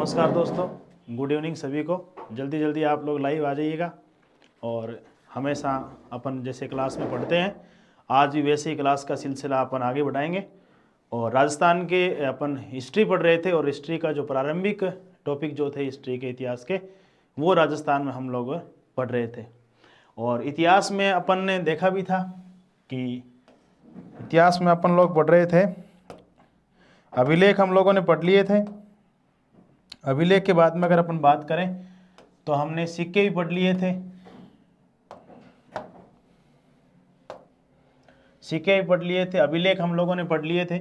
नमस्कार दोस्तों good evening सभी को जल्दी जल्दी आप लोग लाइव आ जाइएगा और हमेशा अपन जैसे क्लास में पढ़ते हैं आज भी वैसे ही क्लास का सिलसिला अपन आगे बढ़ाएंगे और राजस्थान के अपन हिस्ट्री पढ़ रहे थे और हिस्ट्री का जो प्रारंभिक टॉपिक जो थे हिस्ट्री के इतिहास के वो राजस्थान में हम लोग पढ़ रहे थे और इतिहास में अपन ने देखा भी था कि इतिहास में अपन लोग पढ़ रहे थे अभिलेख हम लोगों ने पढ़ लिए थे अभिलेख के बाद में अगर अपन बात करें तो हमने सिक्के भी पढ़ लिए थे सिक्के भी पढ़ लिए थे अभिलेख हम लोगों ने पढ़ लिए थे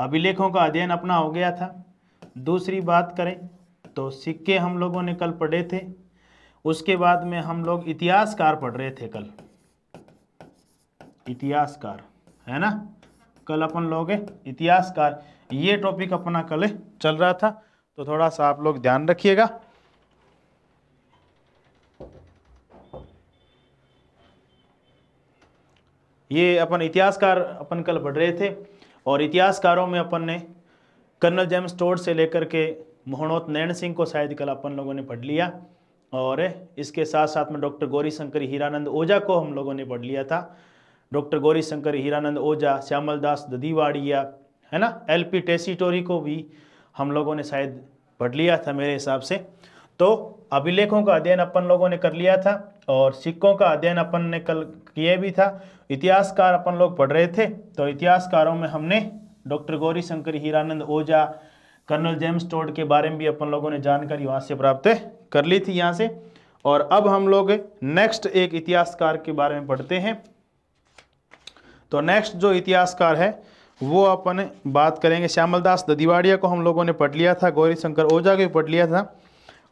अभिलेखों का अध्ययन अपना हो गया था दूसरी बात करें तो सिक्के हम लोगों ने कल पढ़े थे उसके बाद में हम लोग इतिहासकार पढ़ रहे थे कल इतिहासकार है ना कल अपन लोग इतिहासकार ये टॉपिक अपना कल चल रहा था तो थोड़ा सा आप लोग ध्यान रखिएगा ये अपन इतिहासकार अपन कल पढ़ रहे थे और इतिहासकारों में अपन ने कर्नल जेम्स टोड से लेकर के मोहनोत नैन सिंह को शायद कल अपन लोगों ने पढ़ लिया और इसके साथ साथ में डॉक्टर गौरी शंकर हीरानंद ओझा को हम लोगों ने पढ़ लिया था डॉक्टर गौरी शंकर हीरानंद ओझा श्यामल दास ददीवाड़िया है ना एल पी टेसीटोरी को भी हम लोगों ने शायद पढ़ लिया था मेरे हिसाब से तो अभिलेखों का अध्ययन अपन लोगों ने कर लिया था और सिक्कों का अध्ययन अपन ने कल किए भी था इतिहासकार अपन लोग पढ़ रहे थे तो इतिहासकारों में हमने doctor Gauri Shankar Hiranand Ojha colonel James Tod के बारे में भी अपन लोगों ने जानकारी वहाँ से प्राप्त कर ली थी यहाँ से और अब हम लोग नेक्स्ट एक इतिहासकार के बारे में पढ़ते हैं तो नेक्स्ट जो इतिहासकार है वो अपन बात करेंगे श्यामल दास ददीवाड़िया को हम लोगों ने पढ़ लिया था गौरी शंकर ओझा को पढ़ लिया था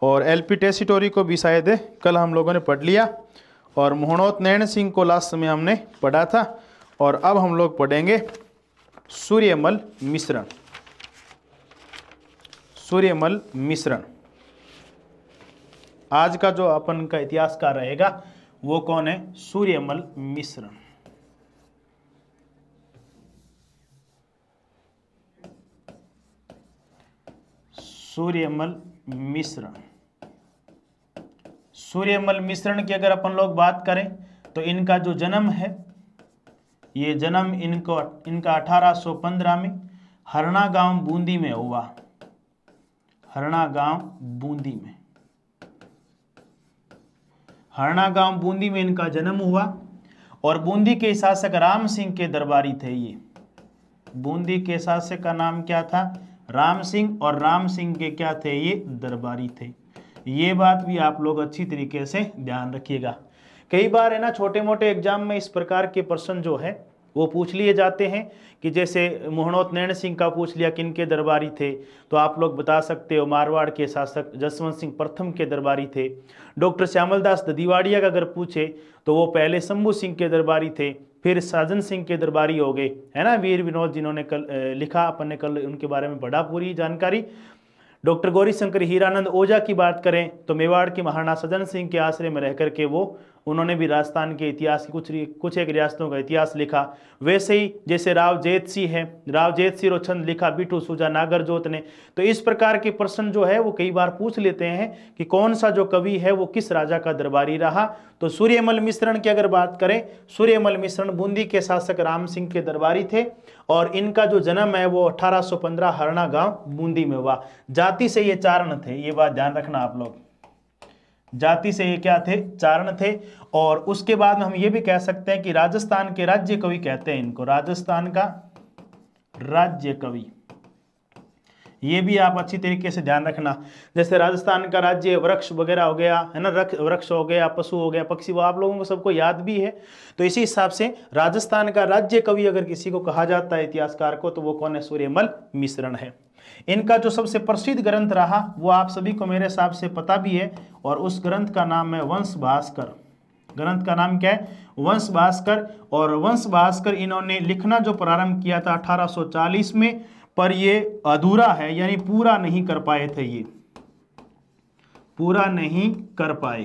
और एल पी टेसिटोरी को भी शायद कल हम लोगों ने पढ़ लिया और मोहनोत नैन सिंह को लास्ट समय हमने पढ़ा था और अब हम लोग पढ़ेंगे सूर्यमल मिश्रण सूर्यमल मिश्रण आज का जो अपन का इतिहासकार रहेगा वो कौन है सूर्यमल मिश्रण सूर्यमल मिश्रण सूर्यमल मिश्रण की अगर अपन लोग बात करें तो इनका जो जन्म है ये जन्म इनको इनका 1815 में हरणा गांव बूंदी में हुआ हरणा गांव बूंदी में हरणा गांव बूंदी में इनका जन्म हुआ और बूंदी के शासक राम सिंह के दरबारी थे ये बूंदी के शासक का नाम क्या था राम सिंह और राम सिंह के क्या थे ये दरबारी थे ये बात भी आप लोग अच्छी तरीके से ध्यान रखिएगा कई बार है ना छोटे मोटे एग्जाम में इस प्रकार के प्रश्न जो है वो पूछ लिए जाते हैं कि जैसे मोहनोत नैन सिंह का पूछ लिया किन के दरबारी थे तो आप लोग बता सकते हो मारवाड़ के शासक जसवंत सिंह प्रथम के दरबारी थे डॉक्टर श्यामल दास ददीवाड़िया का अगर पूछे तो वो पहले शंभू सिंह के दरबारी थे फिर साजन सिंह के दरबारी हो गए है ना वीर विनोद जिन्होंने कल लिखा अपन ने कल उनके बारे में बड़ा पूरी जानकारी डॉक्टर गौरी शंकर हीरानंद ओझा की बात करें तो मेवाड़ के महाराणा सज्जन सिंह के आश्रय में रह करके वो उन्होंने भी राजस्थान के इतिहास की कुछ कुछ एक रियासतों का इतिहास लिखा वैसे ही जैसे राव जेत सिंह है राव जेत सिंह रोचंद लिखा बिठू सूजा नागरजोत ने तो इस प्रकार के प्रश्न जो है वो कई बार पूछ लेते हैं कि कौन सा जो कवि है वो किस राजा का दरबारी रहा तो सूर्यमल मिश्रण की अगर बात करें सूर्यमल मिश्रण बूंदी के शासक राम सिंह के दरबारी थे और इनका जो जन्म है वो पंद्रह हरणा गांव बूंदी में हुआ जाति से ये चारण थे ये बात ध्यान रखना आप लोग जाति से ये क्या थे चारण थे और उसके बाद में हम ये भी कह सकते हैं कि राजस्थान के राज्य कवि कहते हैं इनको राजस्थान का राज्य कवि ये भी आप अच्छी तरीके से ध्यान रखना जैसे राजस्थान का राज्य वृक्ष वगैरह हो गया है ना रक्ष वृक्ष हो गया पशु हो गया पक्षी वो आप लोगों को सबको याद भी है तो इसी हिसाब से राजस्थान का राज्य कवि अगर किसी को कहा जाता है इतिहासकार को तो वो कौन है सूर्यमल मिश्रण है इनका जो सबसे प्रसिद्ध ग्रंथ रहा वो आप सभी को मेरे हिसाब से पता भी है और उस ग्रंथ का नाम है वंश भास्कर ग्रंथ का नाम क्या है वंश भास्कर और वंश भास्कर इन्होंने लिखना जो प्रारंभ किया था 1840 में पर ये अधूरा है यानी पूरा नहीं कर पाए थे ये पूरा नहीं कर पाए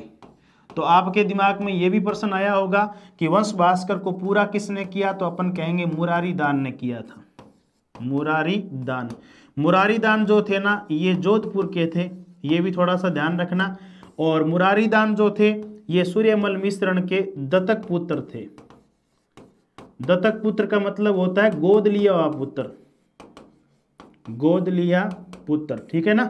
तो आपके दिमाग में यह भी प्रश्न आया होगा कि वंश भास्कर को पूरा किसने किया तो अपन कहेंगे मुरारी दान ने किया था मुरारी दान मुरारीदान जो थे ना ये जोधपुर के थे ये भी थोड़ा सा ध्यान रखना और मुरारीदान जो थे ये सूर्यमल मिश्रण के दत्तक पुत्र थे दत्तक पुत्र का मतलब होता है गोद लिया हुआ पुत्र गोद लिया पुत्र ठीक है ना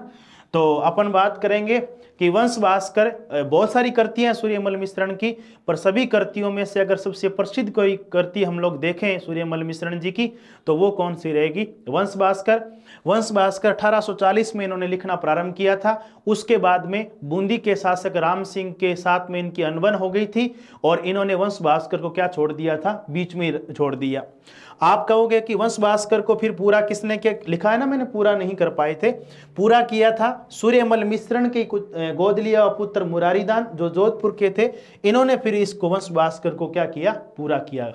तो अपन बात करेंगे कि वंश भास्कर बहुत सारी कृतियां सूर्यमल मिश्रण की पर सभी करतियों में से अगर सबसे प्रसिद्ध कोई कृति हम लोग देखें सूर्यमल मिश्रण जी की तो वो कौन सी रहेगी वंश भास्कर वंश भास्कर 1840 में इन्होंने लिखना प्रारंभ किया था उसके बाद में बूंदी के शासक राम सिंह के साथ में इनकी अनबन हो गई थी और इन्होंने वंश भास्कर को क्या छोड़ दिया था बीच में छोड़ दिया आप कहोगे कि वंश भास्कर को फिर पूरा किसने के लिखा है ना मैंने पूरा नहीं कर पाए थे पूरा किया था सूर्यमल मिश्रण के गोद लिया पुत्र मुरारीदान जो जोधपुर के थे इन्होंने फिर इसको वंश भास्कर को क्या किया पूरा किया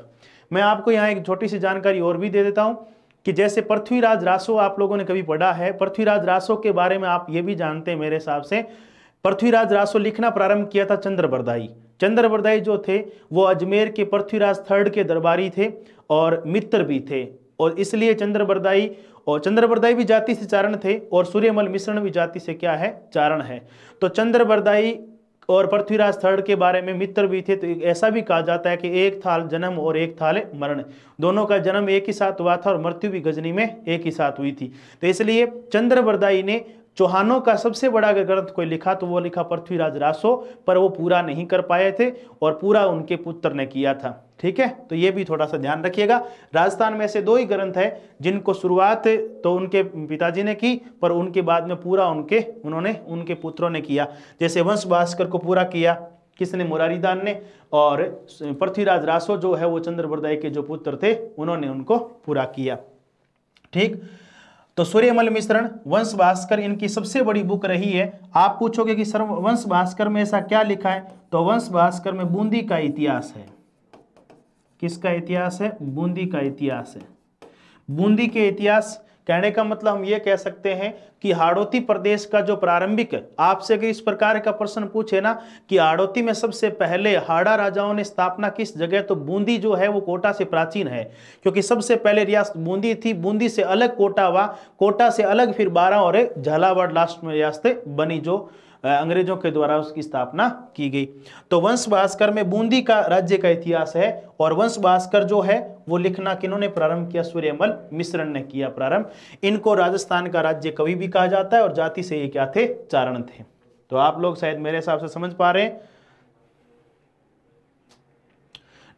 मैं आपको यहाँ एक छोटी सी जानकारी और भी दे देता हूँ कि जैसे पृथ्वीराज रासो आप लोगों ने कभी पढ़ा है पृथ्वीराज रासो के बारे में आप ये भी जानते हैं मेरे हिसाब से पृथ्वीराज रासो लिखना प्रारंभ किया था चंद्रबरदाई चंद्रबरदाई जो थे वो अजमेर के पृथ्वीराज थर्ड के दरबारी थे और मित्र भी थे और इसलिए चंद्रबरदाई और चंद्रबरदाई भी जाति से चारण थे और सूर्यमल मिश्रण भी जाति से क्या है चारण है तो चंद्रबरदाई और पृथ्वीराज थर्ड के बारे में मित्र भी थे तो ऐसा भी कहा जाता है कि एक थाल जन्म और एक थाल मरण दोनों का जन्म एक ही साथ हुआ था और मृत्यु भी गजनी में एक ही साथ हुई थी तो इसलिए चंद्रवरदाई ने चौहानों का सबसे बड़ा ग्रंथ कोई लिखा तो वो लिखा पृथ्वीराज रासो पर वो पूरा नहीं कर पाए थे और पूरा उनके पुत्र ने किया था ठीक है तो ये भी थोड़ा सा ध्यान रखिएगा राजस्थान में ऐसे दो ही ग्रंथ है जिनको शुरुआत तो उनके पिताजी ने की पर उनके बाद में पूरा उनके उन्होंने उनके पुत्रों ने किया जैसे वंश भास्कर को पूरा किया किसने मुरारीदान ने और पृथ्वीराज रासो जो है वो चंद्रवरदाय के जो पुत्र थे उन्होंने उनको पूरा किया ठीक तो सूर्यमल मिश्रण वंश भास्कर इनकी सबसे बड़ी बुक रही है आप पूछोगे कि सर वंश भास्कर में ऐसा क्या लिखा है तो वंश भास्कर में बूंदी का इतिहास है किसका इतिहास है बूंदी का इतिहास है बूंदी के इतिहास कहने का मतलब हम ये कह सकते हैं कि हाड़ौती प्रदेश का जो प्रारंभिक आपसे अगर इस प्रकार का प्रश्न पूछे ना कि हाड़ौती में सबसे पहले हाड़ा राजाओं ने स्थापना किस जगह तो बूंदी जो है वो कोटा से प्राचीन है क्योंकि सबसे पहले रियासत बूंदी थी बूंदी से अलग कोटा हुआ कोटा से अलग फिर बारह और झालावाड़ लास्ट में रियासतें बनी जो अंग्रेजों के द्वारा उसकी स्थापना की गई तो वंश भास्कर में बूंदी का राज्य का इतिहास है और वंश भास्कर जो है वो लिखना किन्होंने प्रारंभ किया सूर्यमल मिश्रण ने किया प्रारंभ इनको राजस्थान का राज्य कवि भी कहा जाता है और जाति से ये क्या थे चारण थे तो आप लोग शायद मेरे हिसाब से समझ पा रहे हैं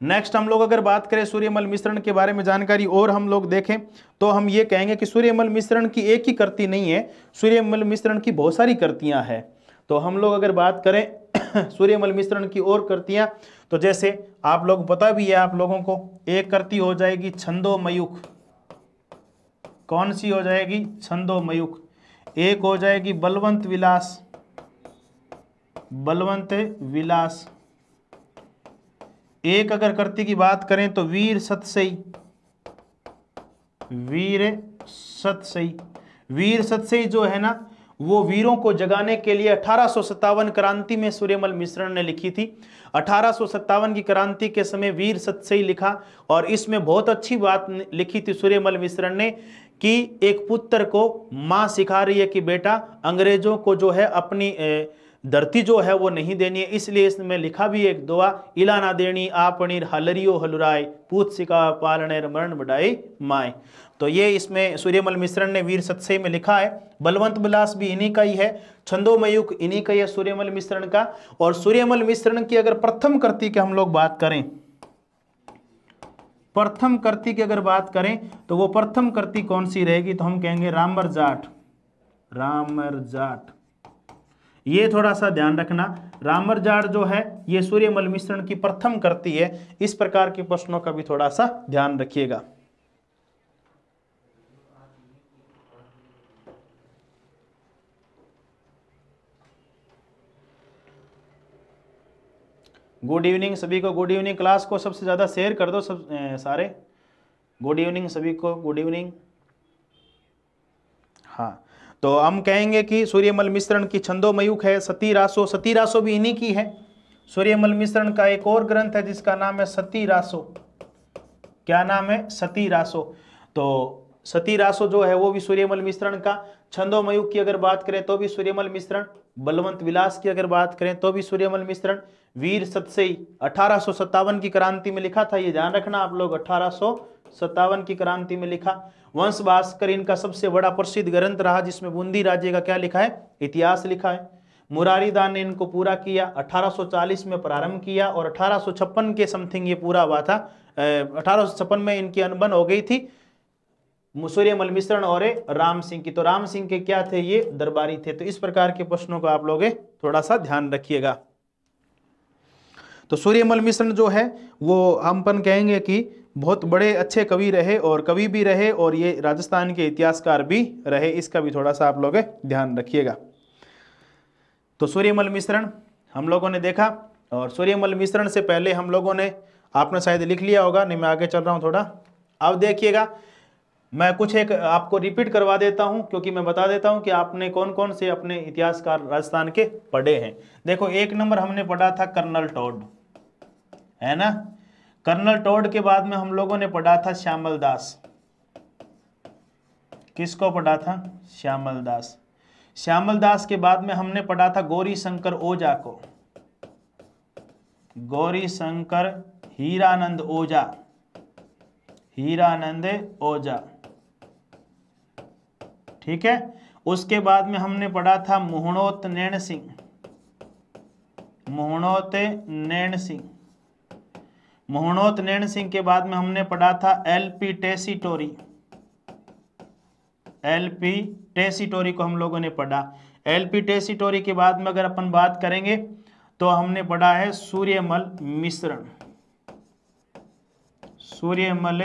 नेक्स्ट हम लोग अगर बात करें सूर्यमल मिश्रण के बारे में जानकारी और हम लोग देखें तो हम ये कहेंगे कि सूर्यमल मिश्रण की एक ही करती नहीं है सूर्यमल मिश्रण की बहुत सारी करतियां हैं तो हम लोग अगर बात करें सूर्यमल मिश्रण की और करतियां तो जैसे आप लोग पता भी है आप लोगों को एक करती हो जाएगी छंदो मयुख कौन सी हो जाएगी छंदो मयुख एक हो जाएगी बलवंत विलास बलवंत विलास एक अगर करती की बात करें तो वीर सतसई वीर सतसई वीर सतसई जो है ना वो वीरों को जगाने के लिए अठारह क्रांति में सूर्यमल मिश्रण ने लिखी थी अठारह की क्रांति के समय वीर सत्सई लिखा और इसमें बहुत अच्छी बात लिखी थी सूर्यमल मिश्रण ने कि एक पुत्र को माँ सिखा रही है कि बेटा अंग्रेजों को जो है अपनी ए, धरती जो है वो नहीं देनी है इसलिए इसमें लिखा भी एक दुआ इला ना देनी आपणीर हलरियो हलुराय पूत सिका पालणेर मरण बढ़ाई माए तो ये इसमें सूर्यमल मिश्रण ने वीर सत्सई में लिखा है बलवंत बिलास भी इन्हीं का ही है छंदो मयूक इन्हीं का ही है सूर्यमल मिश्रण का और सूर्यमल मिश्रण की अगर प्रथम कृति की हम लोग बात करें प्रथम कृति की अगर बात करें तो वो प्रथम कृति कौन सी रहेगी तो हम कहेंगे रामर जाट रामर जाट ये थोड़ा सा ध्यान रखना रामर जाड़ जो है ये सूर्यमल मिश्रण की प्रथम करती है इस प्रकार के प्रश्नों का भी थोड़ा सा ध्यान रखिएगा गुड इवनिंग सभी को गुड इवनिंग क्लास को सबसे ज़्यादा शेयर कर दो सब ए, सारे गुड इवनिंग सभी को गुड इवनिंग हाँ तो हम कहेंगे कि सूर्यमल मिश्रण की छंदोमयुक है सती रासो सती रासो भी इन्हीं की है सूर्यमल मिश्रण का एक और ग्रंथ है जिसका नाम है सती रासो क्या नाम है सती रासो तो सती रासो जो है वो भी सूर्यमल मिश्रण का छंदोमयुग की अगर बात करें तो भी सूर्यमल मिश्रण बलवंत विलास की अगर बात करें तो भी सूर्यमल मिश्रण वीर सतसई अठारह की क्रांति में लिखा था ये ध्यान रखना आप लोग अठारह सत्तावन की क्रांति में लिखा वंश भास्कर इनका सबसे बड़ा प्रसिद्ध ग्रंथ रहा जिसमें बूंदी राज्य का क्या लिखा है इतिहास लिखा है मुरारीदान ने इनको पूरा किया 1840 में प्रारंभ किया और 1856 के समथिंग ये पूरा हुआ था अठारह में इनकी अनबन हो गई थी सूर्यमल मिश्रण और राम सिंह की तो राम सिंह के क्या थे ये दरबारी थे तो इस प्रकार के प्रश्नों को आप लोग थोड़ा सा ध्यान रखिएगा तो सूर्यमल मिश्रण जो है वो हम पन कहेंगे कि बहुत बड़े अच्छे कवि रहे और कवि भी रहे और ये राजस्थान के इतिहासकार भी रहे इसका भी थोड़ा सा आप लोग ध्यान रखिएगा तो सूर्यमल मिश्रण हम लोगों ने देखा और सूर्यमल मिश्रण से पहले हम लोगों ने आपने शायद लिख लिया होगा नहीं मैं आगे चल रहा हूँ थोड़ा अब देखिएगा मैं कुछ एक आपको रिपीट करवा देता हूँ क्योंकि मैं बता देता हूँ कि आपने कौन कौन से अपने इतिहासकार राजस्थान के पढ़े हैं देखो एक नंबर हमने पढ़ा था कर्नल टॉड है ना कर्नल टोड के बाद में हम लोगों ने पढ़ा था श्यामल दास किसको पढ़ा था श्यामल दास श्यामल दास के बाद में हमने पढ़ा था गौरी शंकर ओझा को गौरी शंकर हीरानंद ओझा हीरानंद ओझा ठीक है उसके बाद में हमने पढ़ा था मोहनोत नैन सिंह मोहनोत नैन सिंह मोहनोत नैन सिंह के बाद में हमने पढ़ा था L P Tori L P Tessitori को हम लोगों ने पढ़ा एल पी टेसीटोरी के बाद में अगर अपन बात करेंगे तो हमने पढ़ा है सूर्यमल मिश्रण सूर्यमल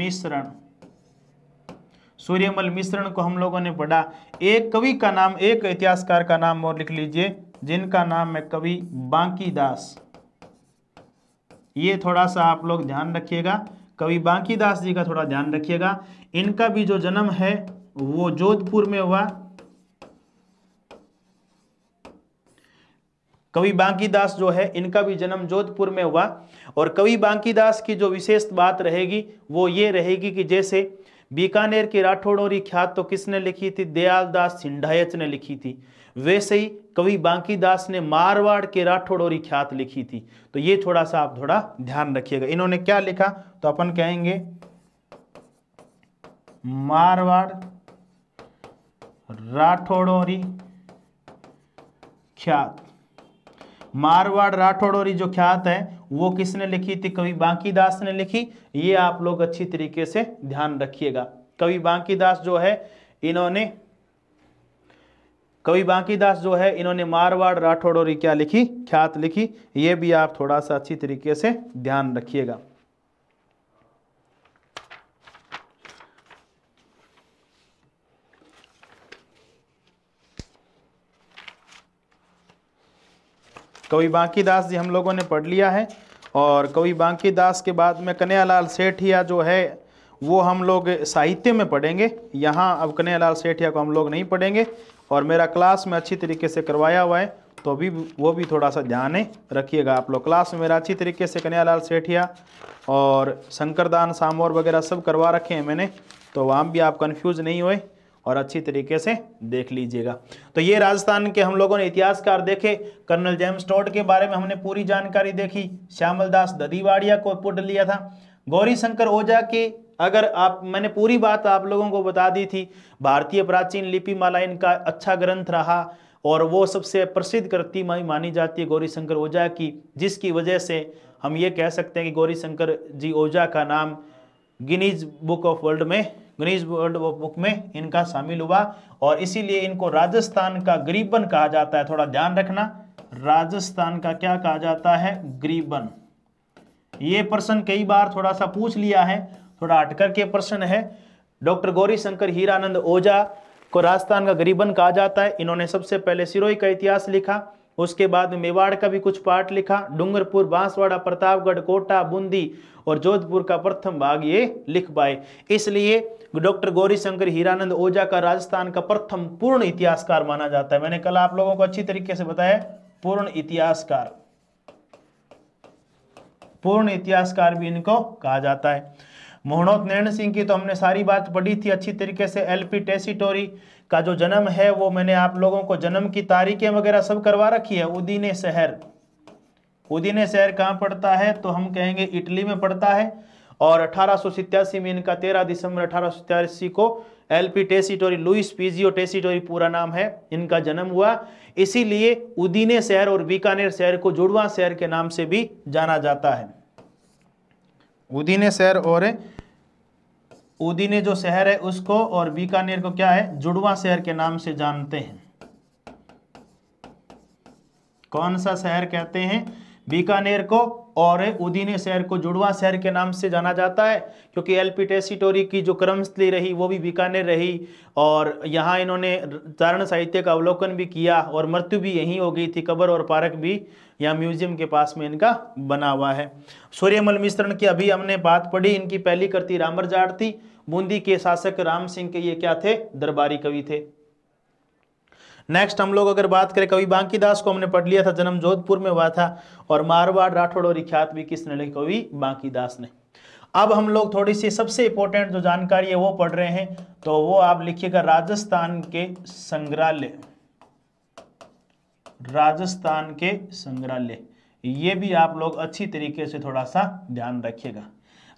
मिश्रण सूर्यमल मिश्रण को हम लोगों ने पढ़ा एक कवि का नाम एक इतिहासकार का नाम और लिख लीजिए जिनका नाम है कवि बांकी दास ये थोड़ा सा आप लोग ध्यान रखिएगा कवि बांकी दास जी का थोड़ा ध्यान रखिएगा इनका भी जो जन्म है वो जोधपुर में हुआ कवि बांकी दास जो है इनका भी जन्म जोधपुर में हुआ और कवि बांकी दास की जो विशेष बात रहेगी वो ये रहेगी कि जैसे बीकानेर की राठौड़ोरी ख्यात तो किसने लिखी थी दयालदास सिंढायच ने लिखी थी वैसे ही कवि बांकी दास ने मारवाड़ के राठौड़ ख्यात लिखी थी तो ये थोड़ा सा आप थोड़ा ध्यान रखिएगा इन्होंने क्या लिखा तो अपन कहेंगे मारवाड़ राठौड़ोरी ख्यात मारवाड़ राठौड़ोरी जो ख्यात है वो किसने लिखी थी कवि बांकी दास ने लिखी ये आप लोग अच्छी तरीके से ध्यान रखिएगा कवि बांकी दास जो है इन्होंने कवि बांकीदास जो है इन्होंने मारवाड़ राठौड़ और क्या लिखी ख्यात लिखी ये भी आप थोड़ा सा अच्छी तरीके से ध्यान रखिएगा कवि बांकीदास जी हम लोगों ने पढ़ लिया है और कवि बांकीदास के बाद में कन्यालाल सेठिया जो है वो हम लोग साहित्य में पढ़ेंगे यहाँ अब कन्यालाल सेठिया को हम लोग नहीं पढ़ेंगे और मेरा क्लास में अच्छी तरीके से करवाया हुआ है तो भी वो भी थोड़ा सा ध्यान रखिएगा आप लोग क्लास में मेरा अच्छी तरीके से कन्यालाल सेठिया और शंकरदान सामोर वगैरह सब करवा रखे हैं मैंने तो वहाँ भी आप कन्फ्यूज़ नहीं हुए और अच्छी तरीके से देख लीजिएगा तो ये राजस्थान के हम लोगों ने इतिहासकार देखे कर्नल जेम्स टोड के बारे में हमने पूरी जानकारी देखी श्यामल दास ददीवाड़िया को पुट लिया था गौरी शंकर ओझा के अगर आप मैंने पूरी बात आप लोगों को बता दी थी भारतीय प्राचीन लिपि माला इनका अच्छा ग्रंथ रहा और वो सबसे प्रसिद्ध कृति मानी जाती है गौरी शंकर ओझा की जिसकी वजह से हम ये कह सकते हैं कि गौरी शंकर जी ओझा का नाम गिनीज बुक ऑफ वर्ल्ड में गिनीज वर्ल्ड बुक में इनका शामिल हुआ और इसीलिए इनको राजस्थान का गरीबन कहा जाता है थोड़ा ध्यान रखना राजस्थान का क्या कहा जाता है गरीबन ये प्रश्न कई बार थोड़ा सा पूछ लिया है थोड़ा अटकर के प्रश्न है डॉक्टर गौरी शंकर हीरानंद ओझा को राजस्थान का गरीबन कहा जाता है इन्होंने सबसे पहले सिरोही का इतिहास लिखा उसके बाद मेवाड़ का भी कुछ पार्ट लिखा डूंगरपुर बांसवाड़ा प्रतापगढ़ कोटा बूंदी और जोधपुर का प्रथम भाग ये लिख पाए इसलिए डॉक्टर गौरीशंकर हीरानंद ओझा का राजस्थान का प्रथम पूर्ण इतिहासकार माना जाता है मैंने कल आप लोगों को अच्छी तरीके से बताया पूर्ण इतिहासकार पूर्ण इतिहासकार भी इनको कहा जाता है मोहनोत सिंह की तो हमने सारी बात पढ़ी थी अच्छी तरीके से एल पी का जो जन्म है वो मैंने आप लोगों को जन्म की तारीखें वगैरह सब करवा रखी है उदीने शहर उदीने शहर कहाँ पड़ता है तो हम कहेंगे इटली में पड़ता है और अठारह में इनका तेरह दिसंबर अठारह को L P Tessitori Luigi Pio Tessitori पूरा नाम है इनका जन्म हुआ इसीलिए उदीने शहर और बीकानेर शहर को जुड़वा शहर के नाम से भी जाना जाता है उदीने शहर और उदीने जो शहर है उसको और बीकानेर को क्या है जुड़वा शहर के नाम से जानते हैं कौन सा शहर कहते हैं बीकानेर को और उदीने शहर को जुड़वा शहर के नाम से जाना जाता है क्योंकि एल पी टेसिटोरी की जो क्रमस्थली रही वो भी बीकानेर रही और यहाँ इन्होंने चारण साहित्य का अवलोकन भी किया और मृत्यु भी यहीं हो गई थी कबर और पार्क भी यहाँ म्यूजियम के पास में इनका बना हुआ है सूर्यमल मिश्रण की अभी हमने बात पढ़ी इनकी पहली कृति रामर जाट थी बूंदी के शासक राम सिंह के ये क्या थे दरबारी कवि थे नेक्स्ट हम लोग अगर बात करें कवि बांकी दास को हमने पढ़ लिया था जन्म जोधपुर में हुआ था और मारवाड़ राठौड़ और इख्यात भी किसने लिखी कवि बांकी दास ने अब हम लोग थोड़ी सी सबसे इंपॉर्टेंट जो जानकारी है वो पढ़ रहे हैं तो वो आप लिखिएगा राजस्थान के संग्रहालय राजस्थान के संग्रहालय ये भी आप लोग अच्छी तरीके से थोड़ा सा ध्यान रखिएगा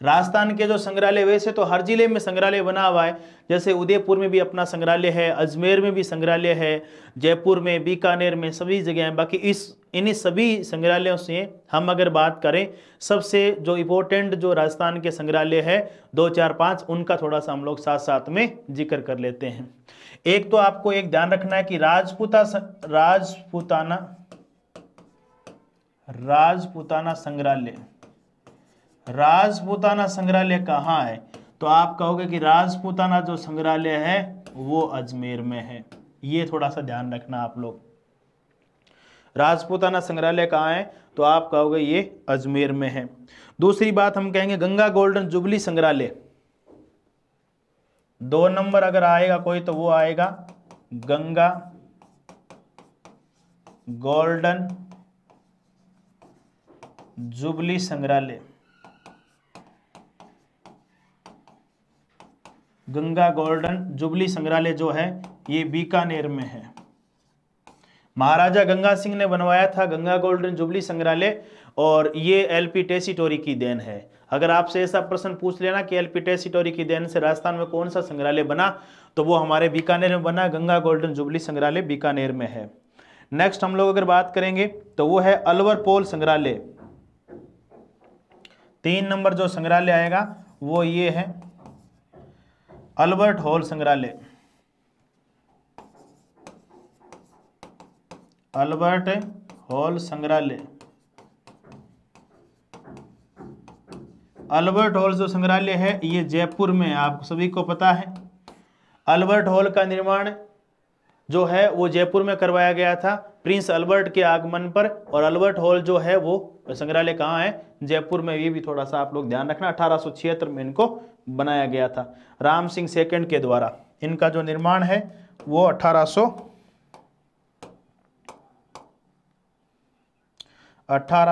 राजस्थान के जो संग्रहालय वैसे तो हर जिले में संग्रहालय बना हुआ है जैसे उदयपुर में भी अपना संग्रहालय है अजमेर में भी संग्रहालय है जयपुर में बीकानेर में सभी जगह हैं बाकी इस इन्हीं सभी संग्रहालयों से हम अगर बात करें सबसे जो इम्पोर्टेंट जो राजस्थान के संग्रहालय है दो चार पाँच उनका थोड़ा सा हम लोग साथ साथ में जिक्र कर लेते हैं एक तो आपको एक ध्यान रखना है कि राजपूता राजपूताना राजपूताना संग्रहालय राजपूताना संग्रहालय कहाँ है तो आप कहोगे कि राजपूताना जो संग्रहालय है वो अजमेर में है ये थोड़ा सा ध्यान रखना आप लोग राजपूताना संग्रहालय कहाँ है तो आप कहोगे ये अजमेर में है दूसरी बात हम कहेंगे गंगा गोल्डन जुबली संग्रहालय दो नंबर अगर आएगा कोई तो वो आएगा गंगा गोल्डन जुबली संग्रहालय गंगा गोल्डन जुबली संग्रहालय जो है ये बीकानेर में है महाराजा गंगा सिंह ने बनवाया था गंगा गोल्डन जुबली संग्रहालय और ये एल पी टेसीटोरी की देन है अगर आपसे ऐसा प्रश्न पूछ लेना कि एल पी टेसीटोरी की देन से राजस्थान में कौन सा संग्रहालय बना तो वो हमारे बीकानेर में बना गंगा गोल्डन जुबली संग्रहालय बीकानेर में है नेक्स्ट हम लोग अगर बात करेंगे तो वो है अलवर पोल संग्रहालय तीन नंबर जो संग्रहालय आएगा वो ये है अल्बर्ट हॉल संग्रहालय अल्बर्ट हॉल संग्रहालय अल्बर्ट हॉल जो संग्रहालय है ये जयपुर में आप सभी को पता है अल्बर्ट हॉल का निर्माण जो है वो जयपुर में करवाया गया था प्रिंस अल्बर्ट के आगमन पर और अल्बर्ट हॉल जो है वो संग्रहालय कहाँ है जयपुर में ये भी थोड़ा सा आप लोग ध्यान रखना अठारह में इनको बनाया गया था राम सिंह सेकेंड के द्वारा इनका जो निर्माण है वो अठारह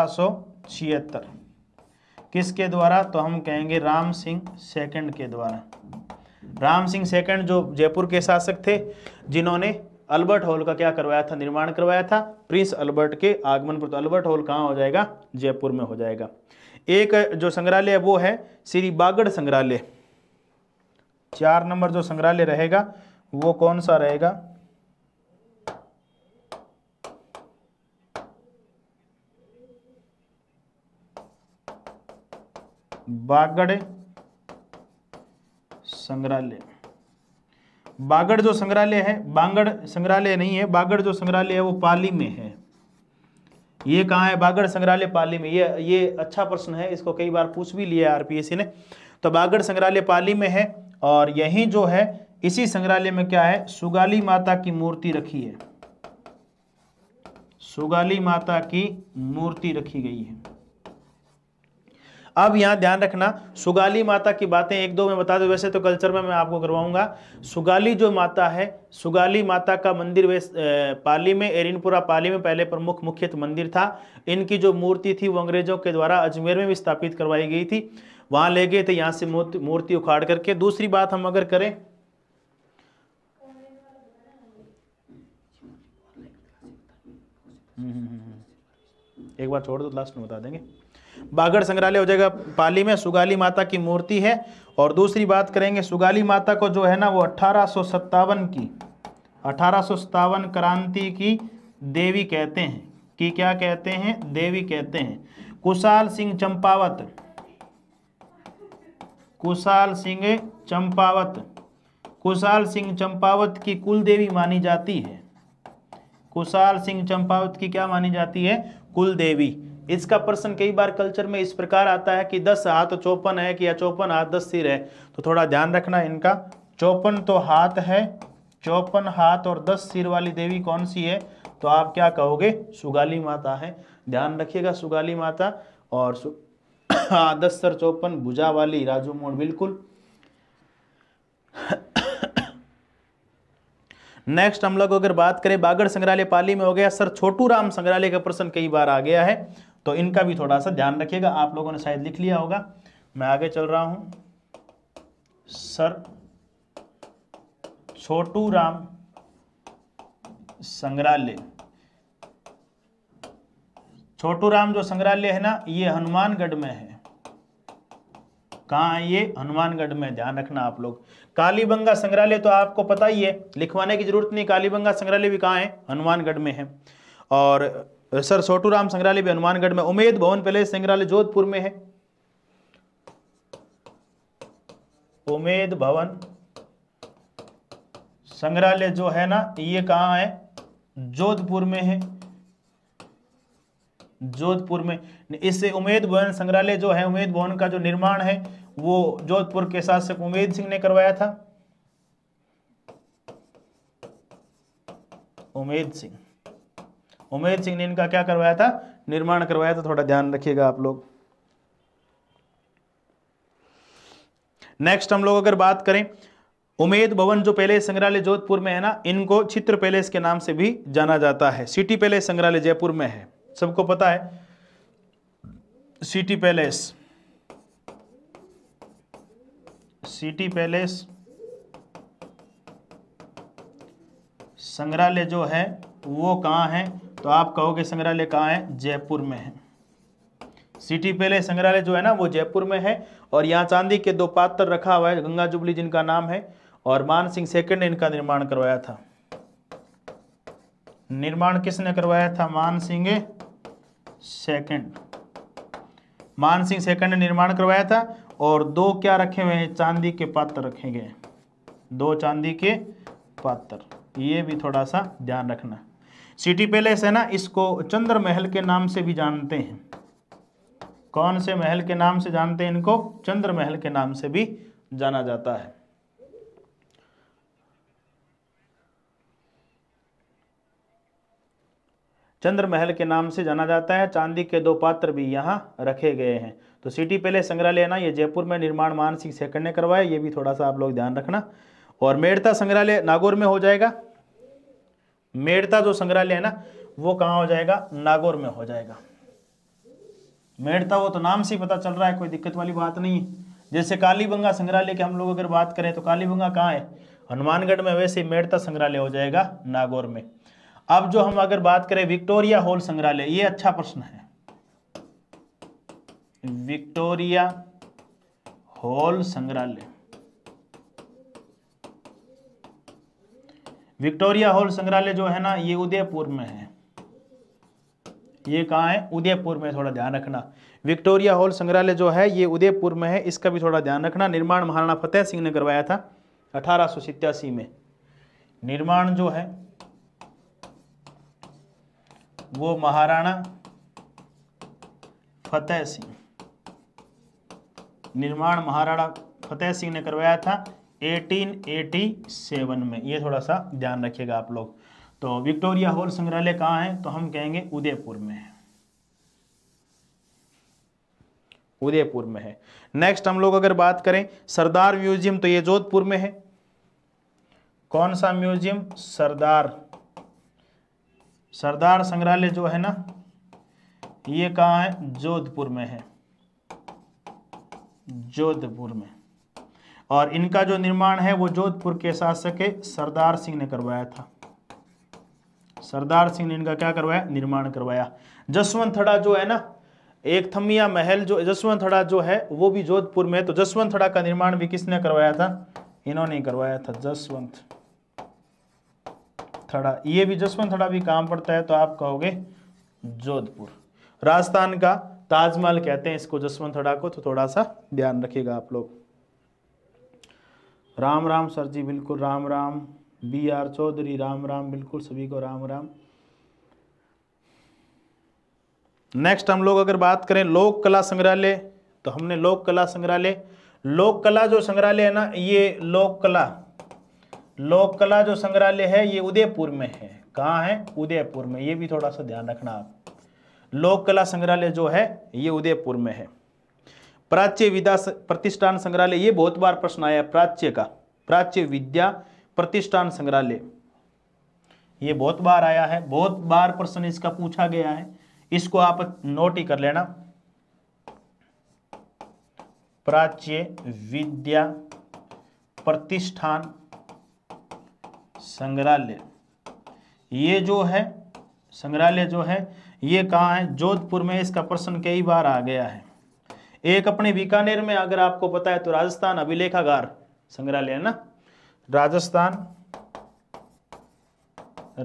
सो किसके द्वारा तो हम कहेंगे राम सिंह सेकंड के द्वारा राम सिंह सेकंड जो जयपुर के शासक थे जिन्होंने अल्बर्ट हॉल का क्या करवाया था निर्माण करवाया था प्रिंस अल्बर्ट के आगमन पर तो अल्बर्ट हॉल कहाँ हो जाएगा जयपुर में हो जाएगा एक जो संग्रहालय है वो है श्री बागड़ संग्रहालय चार नंबर जो संग्रहालय रहेगा वो कौन सा रहेगा बागड़ संग्रहालय बागड़ जो संग्रहालय है बांगड़ संग्रहालय नहीं है बागड़ जो संग्रहालय है वो पाली में है ये कहाँ है बागड़ संग्रहालय पाली में ये ये अच्छा प्रश्न है इसको कई बार पूछ भी लिया आरपीएससी ने तो बागड़ संग्रहालय पाली में है और यही जो है इसी संग्रहालय में क्या है सुगाली माता की मूर्ति रखी है सुगाली माता की मूर्ति रखी गई है अब यहाँ ध्यान रखना सुगाली माता की बातें एक दो में बता दो वैसे तो कल्चर में मैं आपको करवाऊंगा सुगाली जो माता है सुगाली माता का मंदिर वे पाली में एरिनपुरा पाली में पहले प्रमुख मुख्य मंदिर था इनकी जो मूर्ति थी वो अंग्रेजों के द्वारा अजमेर में भी स्थापित करवाई गई थी वहाँ ले गए थे यहाँ से मूर्ति उखाड़ करके दूसरी बात हम अगर करें हम्म, हम्म, हम्म, एक बार छोड़ दो लास्ट तो में बता देंगे बागड़ संग्रहालय हो जाएगा पाली में सुगाली माता की मूर्ति है और दूसरी बात करेंगे सुगाली माता को जो है ना वो अठारह की अठारह क्रांति की देवी कहते हैं कि क्या कहते हैं देवी कहते हैं कुशाल सिंह चंपावत कुशाल सिंह चंपावत कुशाल सिंह चंपावत की कुल देवी मानी जाती है कुशाल सिंह चंपावत की क्या मानी जाती है कुल देवी इसका प्रश्न कई बार कल्चर में इस प्रकार आता है कि दस हाथ चौपन है कि या चौपन हाथ दस सिर है तो थोड़ा ध्यान रखना इनका चौपन तो हाथ है चौपन हाथ और दस सिर वाली देवी कौन सी है तो आप क्या कहोगे सुगाली माता है ध्यान रखिएगा सुगाली माता और सु... हाँ, दस सर चौपन भुजा वाली राजू मोड़ बिल्कुल नेक्स्ट हम लोग अगर बात करें बागड़ संग्रहालय पाली में हो गया सर छोटू राम संग्रहालय का प्रश्न कई बार आ गया है तो इनका भी थोड़ा सा ध्यान रखिएगा आप लोगों ने शायद लिख लिया होगा मैं आगे चल रहा हूं सर छोटू राम संग्रहालय छोटू राम जो संग्रहालय है ना ये हनुमानगढ़ में है कहा है ये हनुमानगढ़ में ध्यान रखना आप लोग कालीबंगा संग्रहालय तो आपको पता ही है लिखवाने की जरूरत नहीं कालीबंगा संग्रहालय भी कहा है हनुमानगढ़ में है और सर छोटू राम संग्रहालय भी हनुमानगढ़ में उमेद भवन पहले संग्रहालय जोधपुर में है उमेद भवन संग्रहालय जो है ना ये कहा है जोधपुर में है जोधपुर में इससे उमेद भवन संग्रहालय जो है उमेद भवन का जो निर्माण है वो जोधपुर के शासक उमेद सिंह ने करवाया था उमेद सिंह उमेर सिंह ने इनका क्या करवाया था निर्माण करवाया था थोड़ा ध्यान रखिएगा आप लोग नेक्स्ट हम लोग अगर बात करें उमेद भवन जो पहले संग्रहालय जोधपुर में है ना इनको चित्र पैलेस के नाम से भी जाना जाता है सिटी पैलेस संग्रहालय जयपुर में है सबको पता है सिटी पैलेस सिटी पैलेस संग्रहालय जो है वो कहाँ है तो आप कहोगे संग्रहालय कहाँ है जयपुर में है सिटी पहले संग्रहालय जो है ना वो जयपुर में है और यहाँ चांदी के दो पात्र रखा हुआ है गंगा जुबली जिनका नाम है और मान सिंह सेकंड ने इनका निर्माण करवाया था निर्माण किसने करवाया था मान सिंह सेकंड मान सिंह सेकंड ने निर्माण करवाया था और दो क्या रखे हुए हैं चांदी के पात्र रखे गए दो चांदी के पात्र ये भी थोड़ा सा ध्यान रखना सिटी पैलेस है ना इसको चंद्र महल के नाम से भी जानते हैं कौन से महल के नाम से जानते हैं इनको चंद्र महल के नाम से भी जाना जाता है चंद्र महल के नाम से जाना जाता है चांदी के दो पात्र भी यहाँ रखे गए हैं तो सिटी पैलेस संग्रहालय है ना ये जयपुर में निर्माण मानसिंह सेकंड ने करवाया ये भी थोड़ा सा आप लोग ध्यान रखना और मेड़ता संग्रहालय नागौर में हो जाएगा मेड़ता जो संग्रहालय है ना वो कहाँ हो जाएगा नागौर में हो जाएगा मेड़ता वो तो नाम से ही पता चल रहा है कोई दिक्कत वाली बात नहीं है जैसे कालीबंगा संग्रहालय की हम लोग अगर बात करें तो कालीबंगा कहाँ है हनुमानगढ़ में वैसे ही मेड़ता संग्रहालय हो जाएगा नागौर में अब जो हम अगर बात करें विक्टोरिया हॉल संग्रहालय ये अच्छा प्रश्न है विक्टोरिया हॉल संग्रहालय विक्टोरिया हॉल संग्रहालय जो है ना ये उदयपुर में है ये कहाँ है उदयपुर में थोड़ा ध्यान रखना विक्टोरिया हॉल संग्रहालय जो है ये उदयपुर में है इसका भी थोड़ा ध्यान रखना निर्माण महाराणा फतेह सिंह ने करवाया था अठारह में निर्माण जो है वो महाराणा फतेह सिंह निर्माण महाराणा फतेह सिंह ने करवाया था 1887 में ये थोड़ा सा ध्यान रखिएगा आप लोग तो विक्टोरिया हॉल संग्रहालय कहाँ है तो हम कहेंगे उदयपुर में है उदयपुर में है नेक्स्ट हम लोग अगर बात करें सरदार म्यूजियम तो ये जोधपुर में है कौन सा म्यूजियम सरदार सरदार संग्रहालय जो है ना ये कहाँ है जोधपुर में है जोधपुर में और इनका जो निर्माण है वो जोधपुर के शासक सरदार सिंह ने करवाया था सरदार सिंह ने इनका क्या करवाया निर्माण करवाया जसवंत थड़ा जो है ना एक थमिया महल जो जसवंत थड़ा जो है वो भी जोधपुर में है तो जसवंत थड़ा का निर्माण भी किसने करवाया था इन्होंने करवाया था जसवंत थड़ा ये भी जसवंत थड़ा भी काम पड़ता है तो आप कहोगे जोधपुर राजस्थान का ताजमहल कहते हैं इसको जसवंत थड़ा को तो थोड़ा सा ध्यान रखिएगा आप लोग राम राम सर जी बिल्कुल राम राम बी आर चौधरी राम राम बिल्कुल सभी को राम राम नेक्स्ट हम लोग अगर बात करें लोक कला संग्रहालय तो हमने लोक कला संग्रहालय लोक कला जो संग्रहालय है ना ये लोक कला लोक कला जो संग्रहालय है ये उदयपुर में है कहाँ है उदयपुर में ये भी थोड़ा सा ध्यान रखना आप लोक कला संग्रहालय जो है ये उदयपुर में है प्राच्य विद्या प्रतिष्ठान संग्रहालय ये बहुत बार प्रश्न आया प्राच्य का प्राच्य विद्या प्रतिष्ठान संग्रहालय ये बहुत बार आया है बहुत बार प्रश्न इसका पूछा गया है इसको आप नोट ही कर लेना प्राच्य विद्या प्रतिष्ठान संग्रहालय ये जो है संग्रहालय जो है ये कहा है जोधपुर में इसका प्रश्न कई बार आ गया है एक अपने बीकानेर में अगर आपको पता है तो राजस्थान अभिलेखागार संग्रहालय है ना राजस्थान